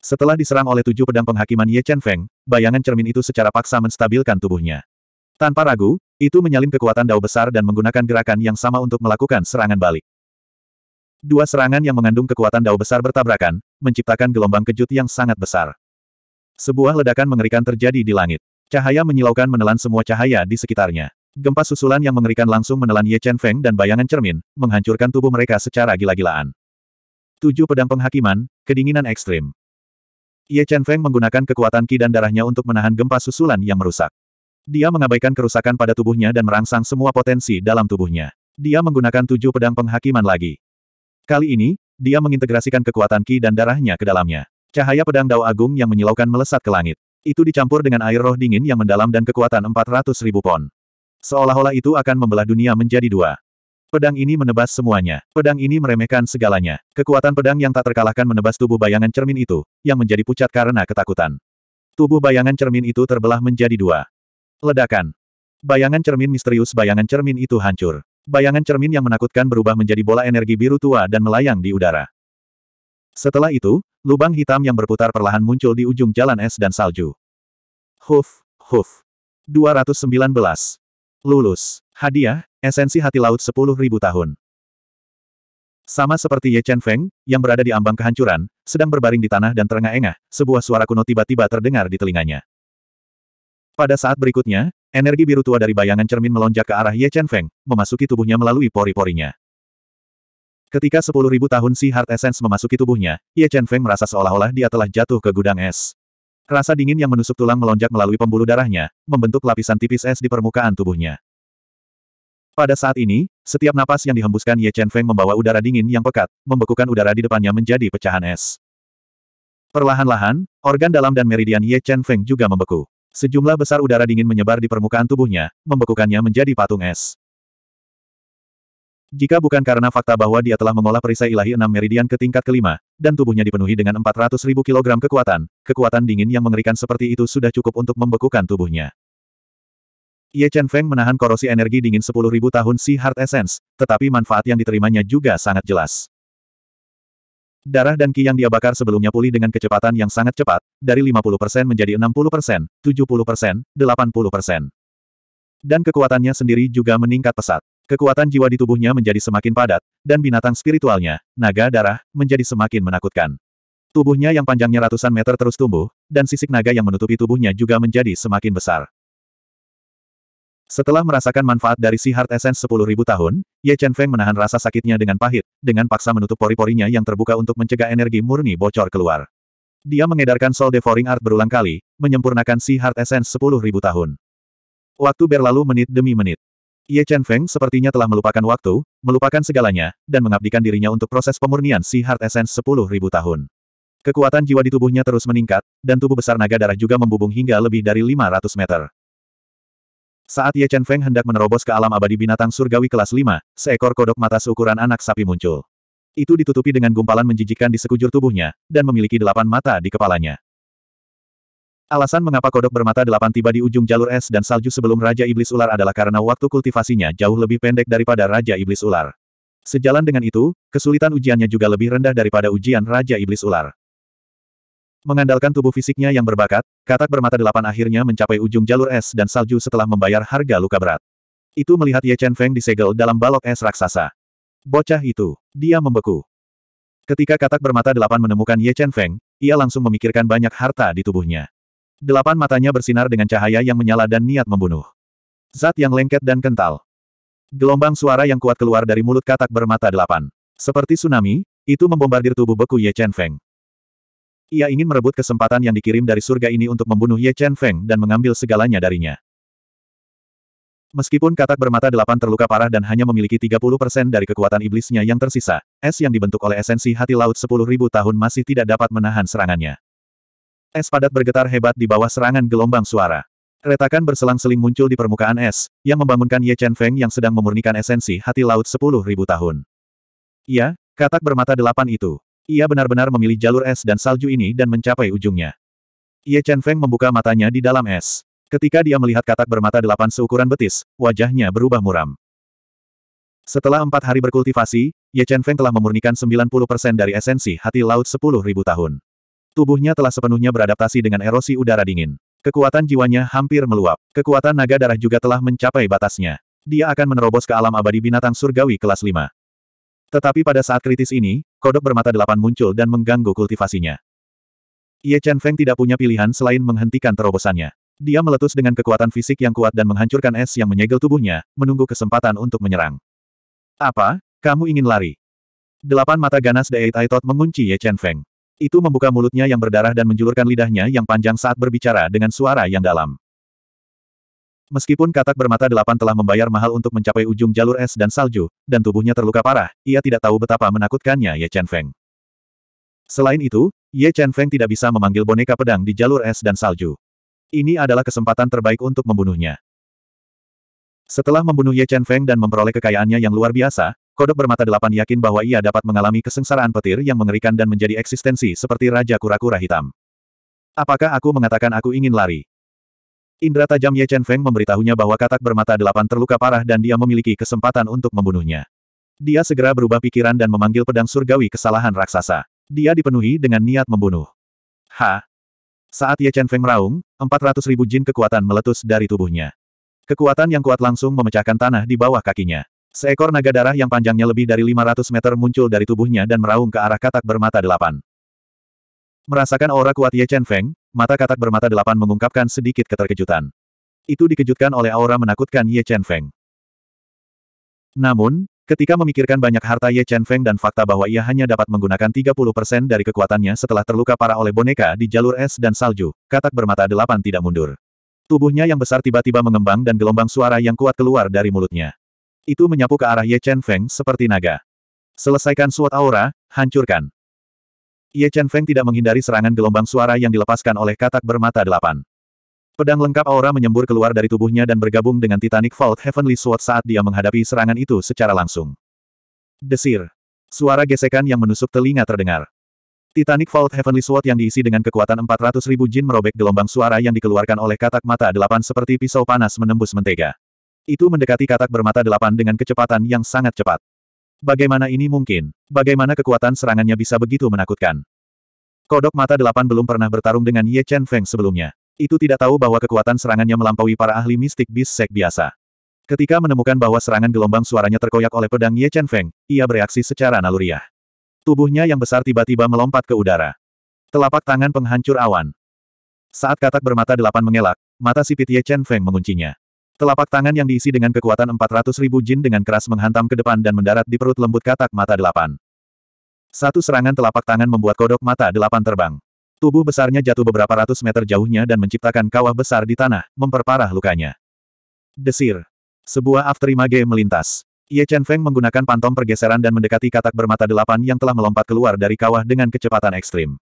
Setelah diserang oleh tujuh pedang penghakiman Ye Chen Feng, bayangan cermin itu secara paksa menstabilkan tubuhnya. Tanpa ragu, itu menyalin kekuatan dao besar dan menggunakan gerakan yang sama untuk melakukan serangan balik. Dua serangan yang mengandung kekuatan dao besar bertabrakan, menciptakan gelombang kejut yang sangat besar. Sebuah ledakan mengerikan terjadi di langit. Cahaya menyilaukan menelan semua cahaya di sekitarnya. Gempa susulan yang mengerikan langsung menelan Ye Chen Feng dan bayangan cermin, menghancurkan tubuh mereka secara gila-gilaan. Tujuh pedang penghakiman, kedinginan ekstrim. Ye Chen Feng menggunakan kekuatan ki dan darahnya untuk menahan gempa susulan yang merusak. Dia mengabaikan kerusakan pada tubuhnya dan merangsang semua potensi dalam tubuhnya. Dia menggunakan tujuh pedang penghakiman lagi. Kali ini, dia mengintegrasikan kekuatan ki dan darahnya ke dalamnya. Cahaya pedang Dao Agung yang menyilaukan melesat ke langit. Itu dicampur dengan air roh dingin yang mendalam dan kekuatan 400 ribu pon. Seolah-olah itu akan membelah dunia menjadi dua. Pedang ini menebas semuanya. Pedang ini meremehkan segalanya. Kekuatan pedang yang tak terkalahkan menebas tubuh bayangan cermin itu, yang menjadi pucat karena ketakutan. Tubuh bayangan cermin itu terbelah menjadi dua. Ledakan. Bayangan cermin misterius bayangan cermin itu hancur. Bayangan cermin yang menakutkan berubah menjadi bola energi biru tua dan melayang di udara. Setelah itu, lubang hitam yang berputar perlahan muncul di ujung jalan es dan salju. Huf, huf. 219. Lulus. Hadiah, esensi hati laut 10.000 tahun. Sama seperti Ye Chen Feng, yang berada di ambang kehancuran, sedang berbaring di tanah dan terengah-engah, sebuah suara kuno tiba-tiba terdengar di telinganya. Pada saat berikutnya, energi biru tua dari bayangan cermin melonjak ke arah Ye Chen Feng, memasuki tubuhnya melalui pori-porinya. Ketika 10.000 tahun si Heart Essence memasuki tubuhnya, Ye Chen Feng merasa seolah-olah dia telah jatuh ke gudang es. Rasa dingin yang menusuk tulang melonjak melalui pembuluh darahnya, membentuk lapisan tipis es di permukaan tubuhnya. Pada saat ini, setiap napas yang dihembuskan Ye Chen Feng membawa udara dingin yang pekat, membekukan udara di depannya menjadi pecahan es. Perlahan-lahan, organ dalam dan meridian Ye Chen Feng juga membeku. Sejumlah besar udara dingin menyebar di permukaan tubuhnya, membekukannya menjadi patung es. Jika bukan karena fakta bahwa dia telah mengolah perisai ilahi enam meridian ke tingkat kelima, dan tubuhnya dipenuhi dengan 400 ribu kilogram kekuatan, kekuatan dingin yang mengerikan seperti itu sudah cukup untuk membekukan tubuhnya. Ye Chen Feng menahan korosi energi dingin 10.000 tahun si Heart Essence, tetapi manfaat yang diterimanya juga sangat jelas. Darah dan ki yang dia bakar sebelumnya pulih dengan kecepatan yang sangat cepat, dari 50% menjadi 60%, 70%, 80%. Dan kekuatannya sendiri juga meningkat pesat. Kekuatan jiwa di tubuhnya menjadi semakin padat, dan binatang spiritualnya, naga darah, menjadi semakin menakutkan. Tubuhnya yang panjangnya ratusan meter terus tumbuh, dan sisik naga yang menutupi tubuhnya juga menjadi semakin besar. Setelah merasakan manfaat dari si Heart Essence 10.000 tahun, Ye Chen Feng menahan rasa sakitnya dengan pahit, dengan paksa menutup pori-porinya yang terbuka untuk mencegah energi murni bocor keluar. Dia mengedarkan Soul Devouring Art berulang kali, menyempurnakan si Heart Essence 10.000 tahun. Waktu berlalu menit demi menit. Ye Chen Feng sepertinya telah melupakan waktu, melupakan segalanya, dan mengabdikan dirinya untuk proses pemurnian si Heart Essence 10.000 tahun. Kekuatan jiwa di tubuhnya terus meningkat, dan tubuh besar naga darah juga membubung hingga lebih dari 500 meter. Saat Ye Chen Feng hendak menerobos ke alam abadi binatang surgawi kelas 5, seekor kodok mata seukuran anak sapi muncul. Itu ditutupi dengan gumpalan menjijikan di sekujur tubuhnya, dan memiliki delapan mata di kepalanya. Alasan mengapa kodok bermata delapan tiba di ujung jalur es dan salju sebelum Raja Iblis Ular adalah karena waktu kultivasinya jauh lebih pendek daripada Raja Iblis Ular. Sejalan dengan itu, kesulitan ujiannya juga lebih rendah daripada ujian Raja Iblis Ular. Mengandalkan tubuh fisiknya yang berbakat, katak bermata delapan akhirnya mencapai ujung jalur es dan salju setelah membayar harga luka berat. Itu melihat Ye Chen Feng disegel dalam balok es raksasa. Bocah itu, dia membeku. Ketika katak bermata delapan menemukan Ye Chen Feng, ia langsung memikirkan banyak harta di tubuhnya. Delapan matanya bersinar dengan cahaya yang menyala dan niat membunuh. Zat yang lengket dan kental. Gelombang suara yang kuat keluar dari mulut katak bermata delapan. Seperti tsunami, itu membombardir tubuh beku Ye Chen Feng. Ia ingin merebut kesempatan yang dikirim dari surga ini untuk membunuh Ye Chen Feng dan mengambil segalanya darinya. Meskipun katak bermata delapan terluka parah dan hanya memiliki 30% dari kekuatan iblisnya yang tersisa, es yang dibentuk oleh esensi hati laut 10.000 tahun masih tidak dapat menahan serangannya. Es padat bergetar hebat di bawah serangan gelombang suara. Retakan berselang-seling muncul di permukaan es, yang membangunkan Ye Chen Feng yang sedang memurnikan esensi hati laut 10.000 tahun. Ya, katak bermata delapan itu. Ia benar-benar memilih jalur es dan salju ini dan mencapai ujungnya. Ye Chen Feng membuka matanya di dalam es. Ketika dia melihat katak bermata delapan seukuran betis, wajahnya berubah muram. Setelah empat hari berkultivasi, Ye Chen Feng telah memurnikan 90% dari esensi hati laut 10.000 tahun. Tubuhnya telah sepenuhnya beradaptasi dengan erosi udara dingin. Kekuatan jiwanya hampir meluap. Kekuatan naga darah juga telah mencapai batasnya. Dia akan menerobos ke alam abadi binatang surgawi kelas 5. Tetapi pada saat kritis ini, kodok bermata delapan muncul dan mengganggu kultivasinya. Ye Chen Feng tidak punya pilihan selain menghentikan terobosannya. Dia meletus dengan kekuatan fisik yang kuat dan menghancurkan es yang menyegel tubuhnya, menunggu kesempatan untuk menyerang. Apa? Kamu ingin lari? Delapan mata ganas Eight Tai Tot mengunci Ye Chen Feng. Itu membuka mulutnya yang berdarah dan menjulurkan lidahnya yang panjang saat berbicara dengan suara yang dalam. Meskipun katak bermata delapan telah membayar mahal untuk mencapai ujung jalur es dan salju, dan tubuhnya terluka parah, ia tidak tahu betapa menakutkannya Ye Chen Feng. Selain itu, Ye Chen Feng tidak bisa memanggil boneka pedang di jalur es dan salju. Ini adalah kesempatan terbaik untuk membunuhnya. Setelah membunuh Ye Chen Feng dan memperoleh kekayaannya yang luar biasa, kodok bermata delapan yakin bahwa ia dapat mengalami kesengsaraan petir yang mengerikan dan menjadi eksistensi seperti Raja Kura-Kura Hitam. Apakah aku mengatakan aku ingin lari? Indra tajam Ye Chen Feng memberitahunya bahwa katak bermata delapan terluka parah dan dia memiliki kesempatan untuk membunuhnya. Dia segera berubah pikiran dan memanggil pedang surgawi kesalahan raksasa. Dia dipenuhi dengan niat membunuh. Ha! Saat Ye Chen Feng meraung, 400 ribu jin kekuatan meletus dari tubuhnya. Kekuatan yang kuat langsung memecahkan tanah di bawah kakinya. Seekor naga darah yang panjangnya lebih dari 500 meter muncul dari tubuhnya dan meraung ke arah katak bermata delapan. Merasakan aura kuat Ye Chen Feng, mata katak bermata delapan mengungkapkan sedikit keterkejutan. Itu dikejutkan oleh aura menakutkan Ye Chen Feng. Namun, ketika memikirkan banyak harta Ye Chen Feng dan fakta bahwa ia hanya dapat menggunakan 30% dari kekuatannya setelah terluka parah oleh boneka di jalur es dan salju, katak bermata delapan tidak mundur. Tubuhnya yang besar tiba-tiba mengembang dan gelombang suara yang kuat keluar dari mulutnya. Itu menyapu ke arah Ye Chen Feng seperti naga. Selesaikan suat aura, hancurkan. Ye Chen Feng tidak menghindari serangan gelombang suara yang dilepaskan oleh katak bermata delapan. Pedang lengkap aura menyembur keluar dari tubuhnya dan bergabung dengan Titanic Vault Heavenly Sword saat dia menghadapi serangan itu secara langsung. Desir. Suara gesekan yang menusuk telinga terdengar. Titanic Vault Heavenly Sword yang diisi dengan kekuatan 400 ribu jin merobek gelombang suara yang dikeluarkan oleh katak mata delapan seperti pisau panas menembus mentega. Itu mendekati katak bermata delapan dengan kecepatan yang sangat cepat. Bagaimana ini mungkin? Bagaimana kekuatan serangannya bisa begitu menakutkan? Kodok mata delapan belum pernah bertarung dengan Ye Chen Feng sebelumnya. Itu tidak tahu bahwa kekuatan serangannya melampaui para ahli mistik bis sek biasa. Ketika menemukan bahwa serangan gelombang suaranya terkoyak oleh pedang Ye Chen Feng, ia bereaksi secara naluriah. Tubuhnya yang besar tiba-tiba melompat ke udara. Telapak tangan penghancur awan. Saat katak bermata delapan mengelak, mata sipit Ye Chen Feng menguncinya. Telapak tangan yang diisi dengan kekuatan 400 ribu jin dengan keras menghantam ke depan dan mendarat di perut lembut katak mata delapan. Satu serangan telapak tangan membuat kodok mata delapan terbang. Tubuh besarnya jatuh beberapa ratus meter jauhnya dan menciptakan kawah besar di tanah, memperparah lukanya. Desir. Sebuah afterimage melintas. Ye Chen Feng menggunakan pantom pergeseran dan mendekati katak bermata delapan yang telah melompat keluar dari kawah dengan kecepatan ekstrim.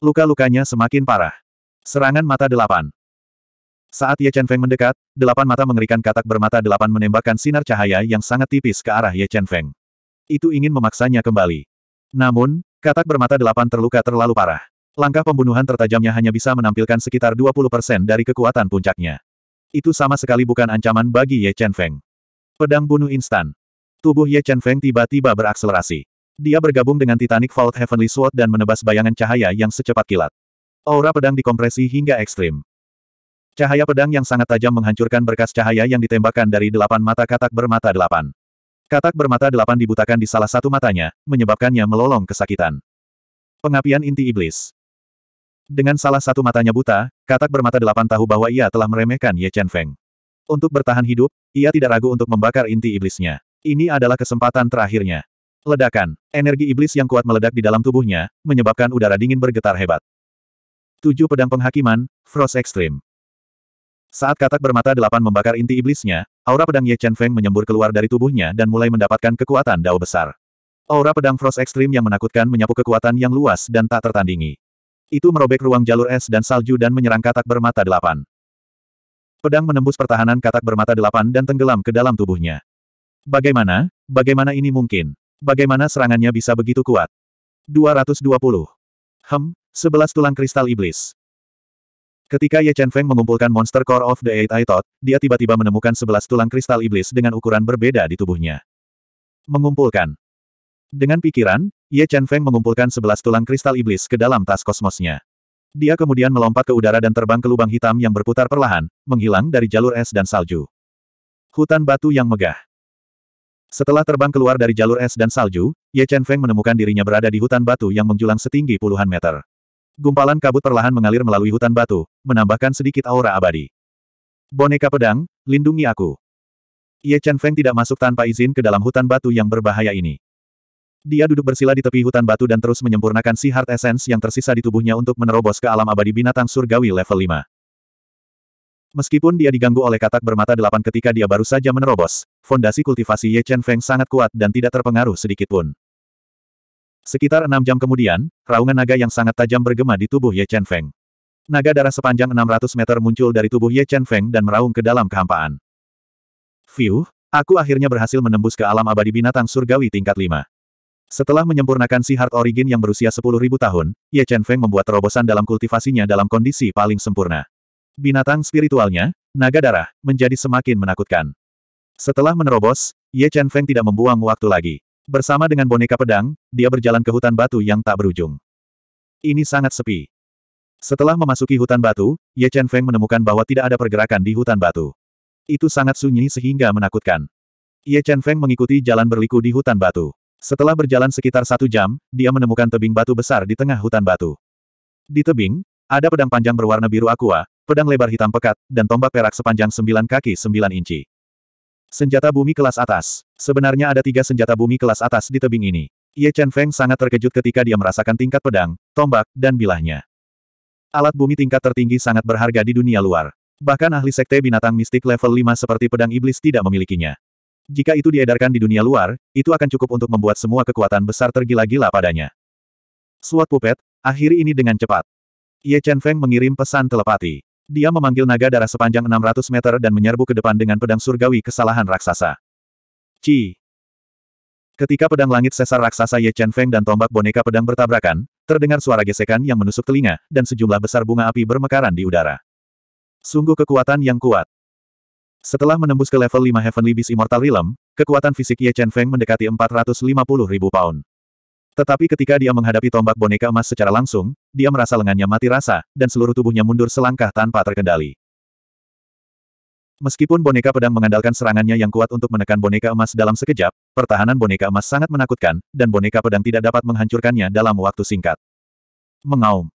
Luka-lukanya semakin parah. Serangan mata delapan. Saat Ye Chen Feng mendekat, delapan mata mengerikan katak bermata delapan menembakkan sinar cahaya yang sangat tipis ke arah Ye Chen Feng. Itu ingin memaksanya kembali. Namun, katak bermata delapan terluka terlalu parah. Langkah pembunuhan tertajamnya hanya bisa menampilkan sekitar 20% dari kekuatan puncaknya. Itu sama sekali bukan ancaman bagi Ye Chen Feng. Pedang bunuh instan. Tubuh Ye Chen Feng tiba-tiba berakselerasi. Dia bergabung dengan Titanic Vault Heavenly Sword dan menebas bayangan cahaya yang secepat kilat. Aura pedang dikompresi hingga ekstrim. Cahaya pedang yang sangat tajam menghancurkan berkas cahaya yang ditembakkan dari delapan mata katak bermata delapan. Katak bermata delapan dibutakan di salah satu matanya, menyebabkannya melolong kesakitan. Pengapian inti iblis. Dengan salah satu matanya buta, katak bermata delapan tahu bahwa ia telah meremehkan Ye Chen Feng. Untuk bertahan hidup, ia tidak ragu untuk membakar inti iblisnya. Ini adalah kesempatan terakhirnya. Ledakan. Energi iblis yang kuat meledak di dalam tubuhnya, menyebabkan udara dingin bergetar hebat. Tujuh pedang penghakiman, Frost Extreme. Saat katak bermata delapan membakar inti iblisnya, aura pedang Ye Chen Feng menyembur keluar dari tubuhnya dan mulai mendapatkan kekuatan dao besar. Aura pedang Frost Extreme yang menakutkan menyapu kekuatan yang luas dan tak tertandingi. Itu merobek ruang jalur es dan salju dan menyerang katak bermata delapan. Pedang menembus pertahanan katak bermata delapan dan tenggelam ke dalam tubuhnya. Bagaimana? Bagaimana ini mungkin? Bagaimana serangannya bisa begitu kuat? 220. Hem, sebelas tulang kristal iblis. Ketika Ye Chen Feng mengumpulkan Monster Core of the Eight Eye Thought, dia tiba-tiba menemukan sebelas tulang kristal iblis dengan ukuran berbeda di tubuhnya. Mengumpulkan. Dengan pikiran, Ye Chen Feng mengumpulkan sebelas tulang kristal iblis ke dalam tas kosmosnya. Dia kemudian melompat ke udara dan terbang ke lubang hitam yang berputar perlahan, menghilang dari jalur es dan salju. Hutan batu yang megah. Setelah terbang keluar dari jalur es dan salju, Ye Chen Feng menemukan dirinya berada di hutan batu yang menjulang setinggi puluhan meter. Gumpalan kabut perlahan mengalir melalui hutan batu, menambahkan sedikit aura abadi. Boneka pedang, lindungi aku. Ye Chen Feng tidak masuk tanpa izin ke dalam hutan batu yang berbahaya ini. Dia duduk bersila di tepi hutan batu dan terus menyempurnakan si Heart Essence yang tersisa di tubuhnya untuk menerobos ke alam abadi binatang surgawi level 5. Meskipun dia diganggu oleh katak bermata delapan ketika dia baru saja menerobos, fondasi kultivasi Ye Chen Feng sangat kuat dan tidak terpengaruh sedikitpun. Sekitar enam jam kemudian, raungan naga yang sangat tajam bergema di tubuh Ye Chen Feng. Naga darah sepanjang 600 meter muncul dari tubuh Ye Chen Feng dan meraung ke dalam kehampaan. Fiuh, aku akhirnya berhasil menembus ke alam abadi binatang surgawi tingkat 5. Setelah menyempurnakan si Heart Origin yang berusia 10.000 tahun, Ye Chen Feng membuat terobosan dalam kultivasinya dalam kondisi paling sempurna. Binatang spiritualnya, naga darah, menjadi semakin menakutkan. Setelah menerobos, Ye Chen Feng tidak membuang waktu lagi. Bersama dengan boneka pedang, dia berjalan ke hutan batu yang tak berujung. Ini sangat sepi. Setelah memasuki hutan batu, Ye Chen Feng menemukan bahwa tidak ada pergerakan di hutan batu. Itu sangat sunyi sehingga menakutkan. Ye Chen Feng mengikuti jalan berliku di hutan batu. Setelah berjalan sekitar satu jam, dia menemukan tebing batu besar di tengah hutan batu. Di tebing, ada pedang panjang berwarna biru aqua, pedang lebar hitam pekat, dan tombak perak sepanjang sembilan kaki sembilan inci. Senjata bumi kelas atas. Sebenarnya ada tiga senjata bumi kelas atas di tebing ini. Ye Chen Feng sangat terkejut ketika dia merasakan tingkat pedang, tombak, dan bilahnya. Alat bumi tingkat tertinggi sangat berharga di dunia luar. Bahkan ahli sekte binatang mistik level 5 seperti pedang iblis tidak memilikinya. Jika itu diedarkan di dunia luar, itu akan cukup untuk membuat semua kekuatan besar tergila-gila padanya. Suat pupet, akhiri ini dengan cepat. Ye Chen Feng mengirim pesan telepati. Dia memanggil naga darah sepanjang 600 meter dan menyerbu ke depan dengan pedang surgawi kesalahan raksasa. Ci. Ketika pedang langit sesar raksasa Ye Chen Feng dan tombak boneka pedang bertabrakan, terdengar suara gesekan yang menusuk telinga, dan sejumlah besar bunga api bermekaran di udara. Sungguh kekuatan yang kuat. Setelah menembus ke level 5 Heavenly Beast Immortal Realm, kekuatan fisik Ye Chen Feng mendekati 450 ribu pound. Tetapi ketika dia menghadapi tombak boneka emas secara langsung, dia merasa lengannya mati rasa, dan seluruh tubuhnya mundur selangkah tanpa terkendali. Meskipun boneka pedang mengandalkan serangannya yang kuat untuk menekan boneka emas dalam sekejap, pertahanan boneka emas sangat menakutkan, dan boneka pedang tidak dapat menghancurkannya dalam waktu singkat. Mengaum.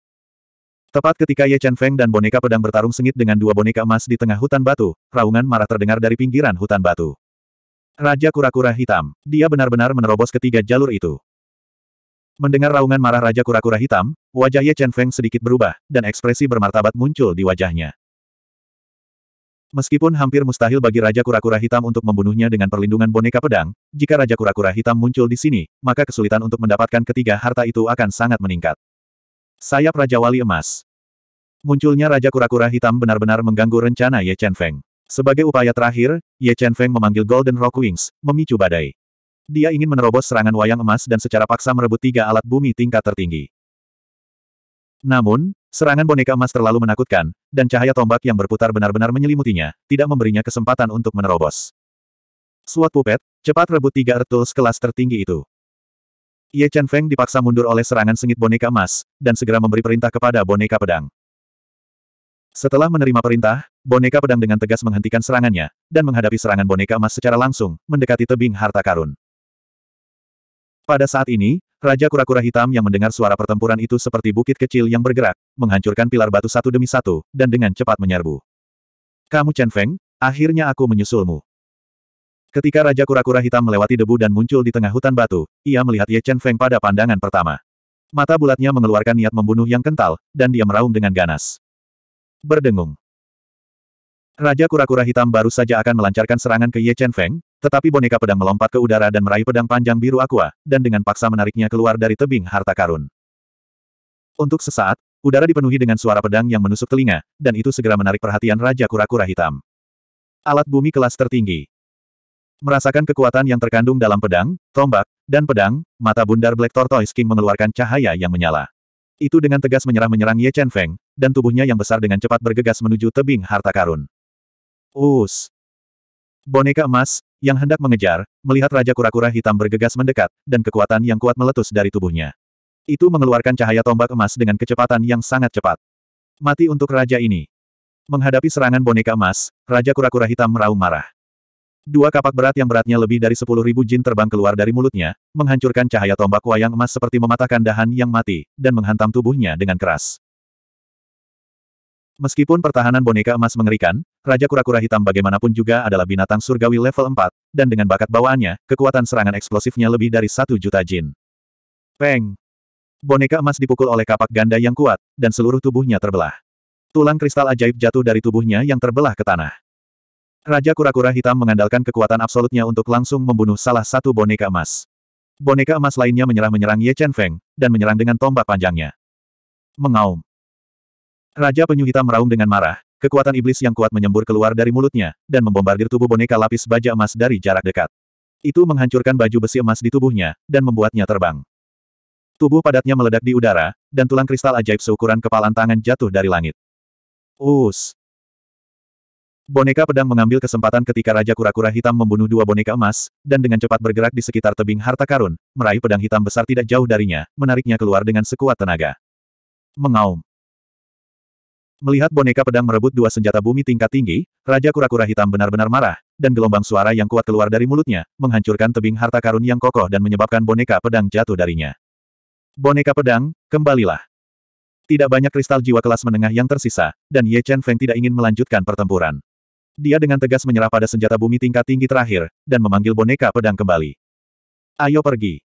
Tepat ketika Ye Chen Feng dan boneka pedang bertarung sengit dengan dua boneka emas di tengah hutan batu, raungan marah terdengar dari pinggiran hutan batu. Raja kura-kura hitam, dia benar-benar menerobos ketiga jalur itu. Mendengar raungan marah Raja Kura-Kura Hitam, wajah Ye Chen Feng sedikit berubah, dan ekspresi bermartabat muncul di wajahnya. Meskipun hampir mustahil bagi Raja Kura-Kura Hitam untuk membunuhnya dengan perlindungan boneka pedang, jika Raja Kura-Kura Hitam muncul di sini, maka kesulitan untuk mendapatkan ketiga harta itu akan sangat meningkat. Sayap Raja Wali Emas Munculnya Raja Kura-Kura Hitam benar-benar mengganggu rencana Ye Chen Feng. Sebagai upaya terakhir, Ye Chen Feng memanggil Golden Rock Wings, memicu badai. Dia ingin menerobos serangan wayang emas dan secara paksa merebut tiga alat bumi tingkat tertinggi. Namun, serangan boneka emas terlalu menakutkan, dan cahaya tombak yang berputar benar-benar menyelimutinya, tidak memberinya kesempatan untuk menerobos. Suat pupet, cepat rebut tiga retul kelas tertinggi itu. Ye Chen Feng dipaksa mundur oleh serangan sengit boneka emas, dan segera memberi perintah kepada boneka pedang. Setelah menerima perintah, boneka pedang dengan tegas menghentikan serangannya, dan menghadapi serangan boneka emas secara langsung, mendekati tebing harta karun. Pada saat ini, Raja Kura-Kura Hitam yang mendengar suara pertempuran itu seperti bukit kecil yang bergerak, menghancurkan pilar batu satu demi satu, dan dengan cepat menyerbu. Kamu Chen Feng, akhirnya aku menyusulmu. Ketika Raja Kura-Kura Hitam melewati debu dan muncul di tengah hutan batu, ia melihat Ye Chen Feng pada pandangan pertama. Mata bulatnya mengeluarkan niat membunuh yang kental, dan dia meraung dengan ganas. Berdengung. Raja Kura-Kura Hitam baru saja akan melancarkan serangan ke Ye Chen Feng, tetapi boneka pedang melompat ke udara dan meraih pedang panjang biru aqua, dan dengan paksa menariknya keluar dari tebing harta karun. Untuk sesaat, udara dipenuhi dengan suara pedang yang menusuk telinga, dan itu segera menarik perhatian Raja Kura-Kura Hitam. Alat bumi kelas tertinggi. Merasakan kekuatan yang terkandung dalam pedang, tombak, dan pedang, mata bundar Black Tortoise King mengeluarkan cahaya yang menyala. Itu dengan tegas menyerah menyerang Ye Chen Feng, dan tubuhnya yang besar dengan cepat bergegas menuju tebing harta karun. Us! Boneka emas, yang hendak mengejar, melihat Raja Kura-Kura hitam bergegas mendekat, dan kekuatan yang kuat meletus dari tubuhnya. Itu mengeluarkan cahaya tombak emas dengan kecepatan yang sangat cepat. Mati untuk raja ini. Menghadapi serangan boneka emas, Raja Kura-Kura hitam meraung marah. Dua kapak berat yang beratnya lebih dari sepuluh ribu jin terbang keluar dari mulutnya, menghancurkan cahaya tombak wayang emas seperti mematahkan dahan yang mati, dan menghantam tubuhnya dengan keras. Meskipun pertahanan boneka emas mengerikan, Raja Kura-Kura Hitam bagaimanapun juga adalah binatang surgawi level 4, dan dengan bakat bawaannya, kekuatan serangan eksplosifnya lebih dari satu juta jin. Peng! Boneka emas dipukul oleh kapak ganda yang kuat, dan seluruh tubuhnya terbelah. Tulang kristal ajaib jatuh dari tubuhnya yang terbelah ke tanah. Raja Kura-Kura Hitam mengandalkan kekuatan absolutnya untuk langsung membunuh salah satu boneka emas. Boneka emas lainnya menyerah menyerang Ye Chen Feng, dan menyerang dengan tombak panjangnya. Mengaum. Raja Penyu Hitam meraung dengan marah, kekuatan iblis yang kuat menyembur keluar dari mulutnya, dan membombardir tubuh boneka lapis baja emas dari jarak dekat. Itu menghancurkan baju besi emas di tubuhnya, dan membuatnya terbang. Tubuh padatnya meledak di udara, dan tulang kristal ajaib seukuran kepalan tangan jatuh dari langit. Us! Boneka pedang mengambil kesempatan ketika Raja Kura-Kura Hitam membunuh dua boneka emas, dan dengan cepat bergerak di sekitar tebing harta karun, meraih pedang hitam besar tidak jauh darinya, menariknya keluar dengan sekuat tenaga. Mengaum. Melihat boneka pedang merebut dua senjata bumi tingkat tinggi, Raja Kura-Kura Hitam benar-benar marah, dan gelombang suara yang kuat keluar dari mulutnya, menghancurkan tebing harta karun yang kokoh dan menyebabkan boneka pedang jatuh darinya. Boneka pedang, kembalilah. Tidak banyak kristal jiwa kelas menengah yang tersisa, dan Ye Chen Feng tidak ingin melanjutkan pertempuran. Dia dengan tegas menyerah pada senjata bumi tingkat tinggi terakhir, dan memanggil boneka pedang kembali. Ayo pergi.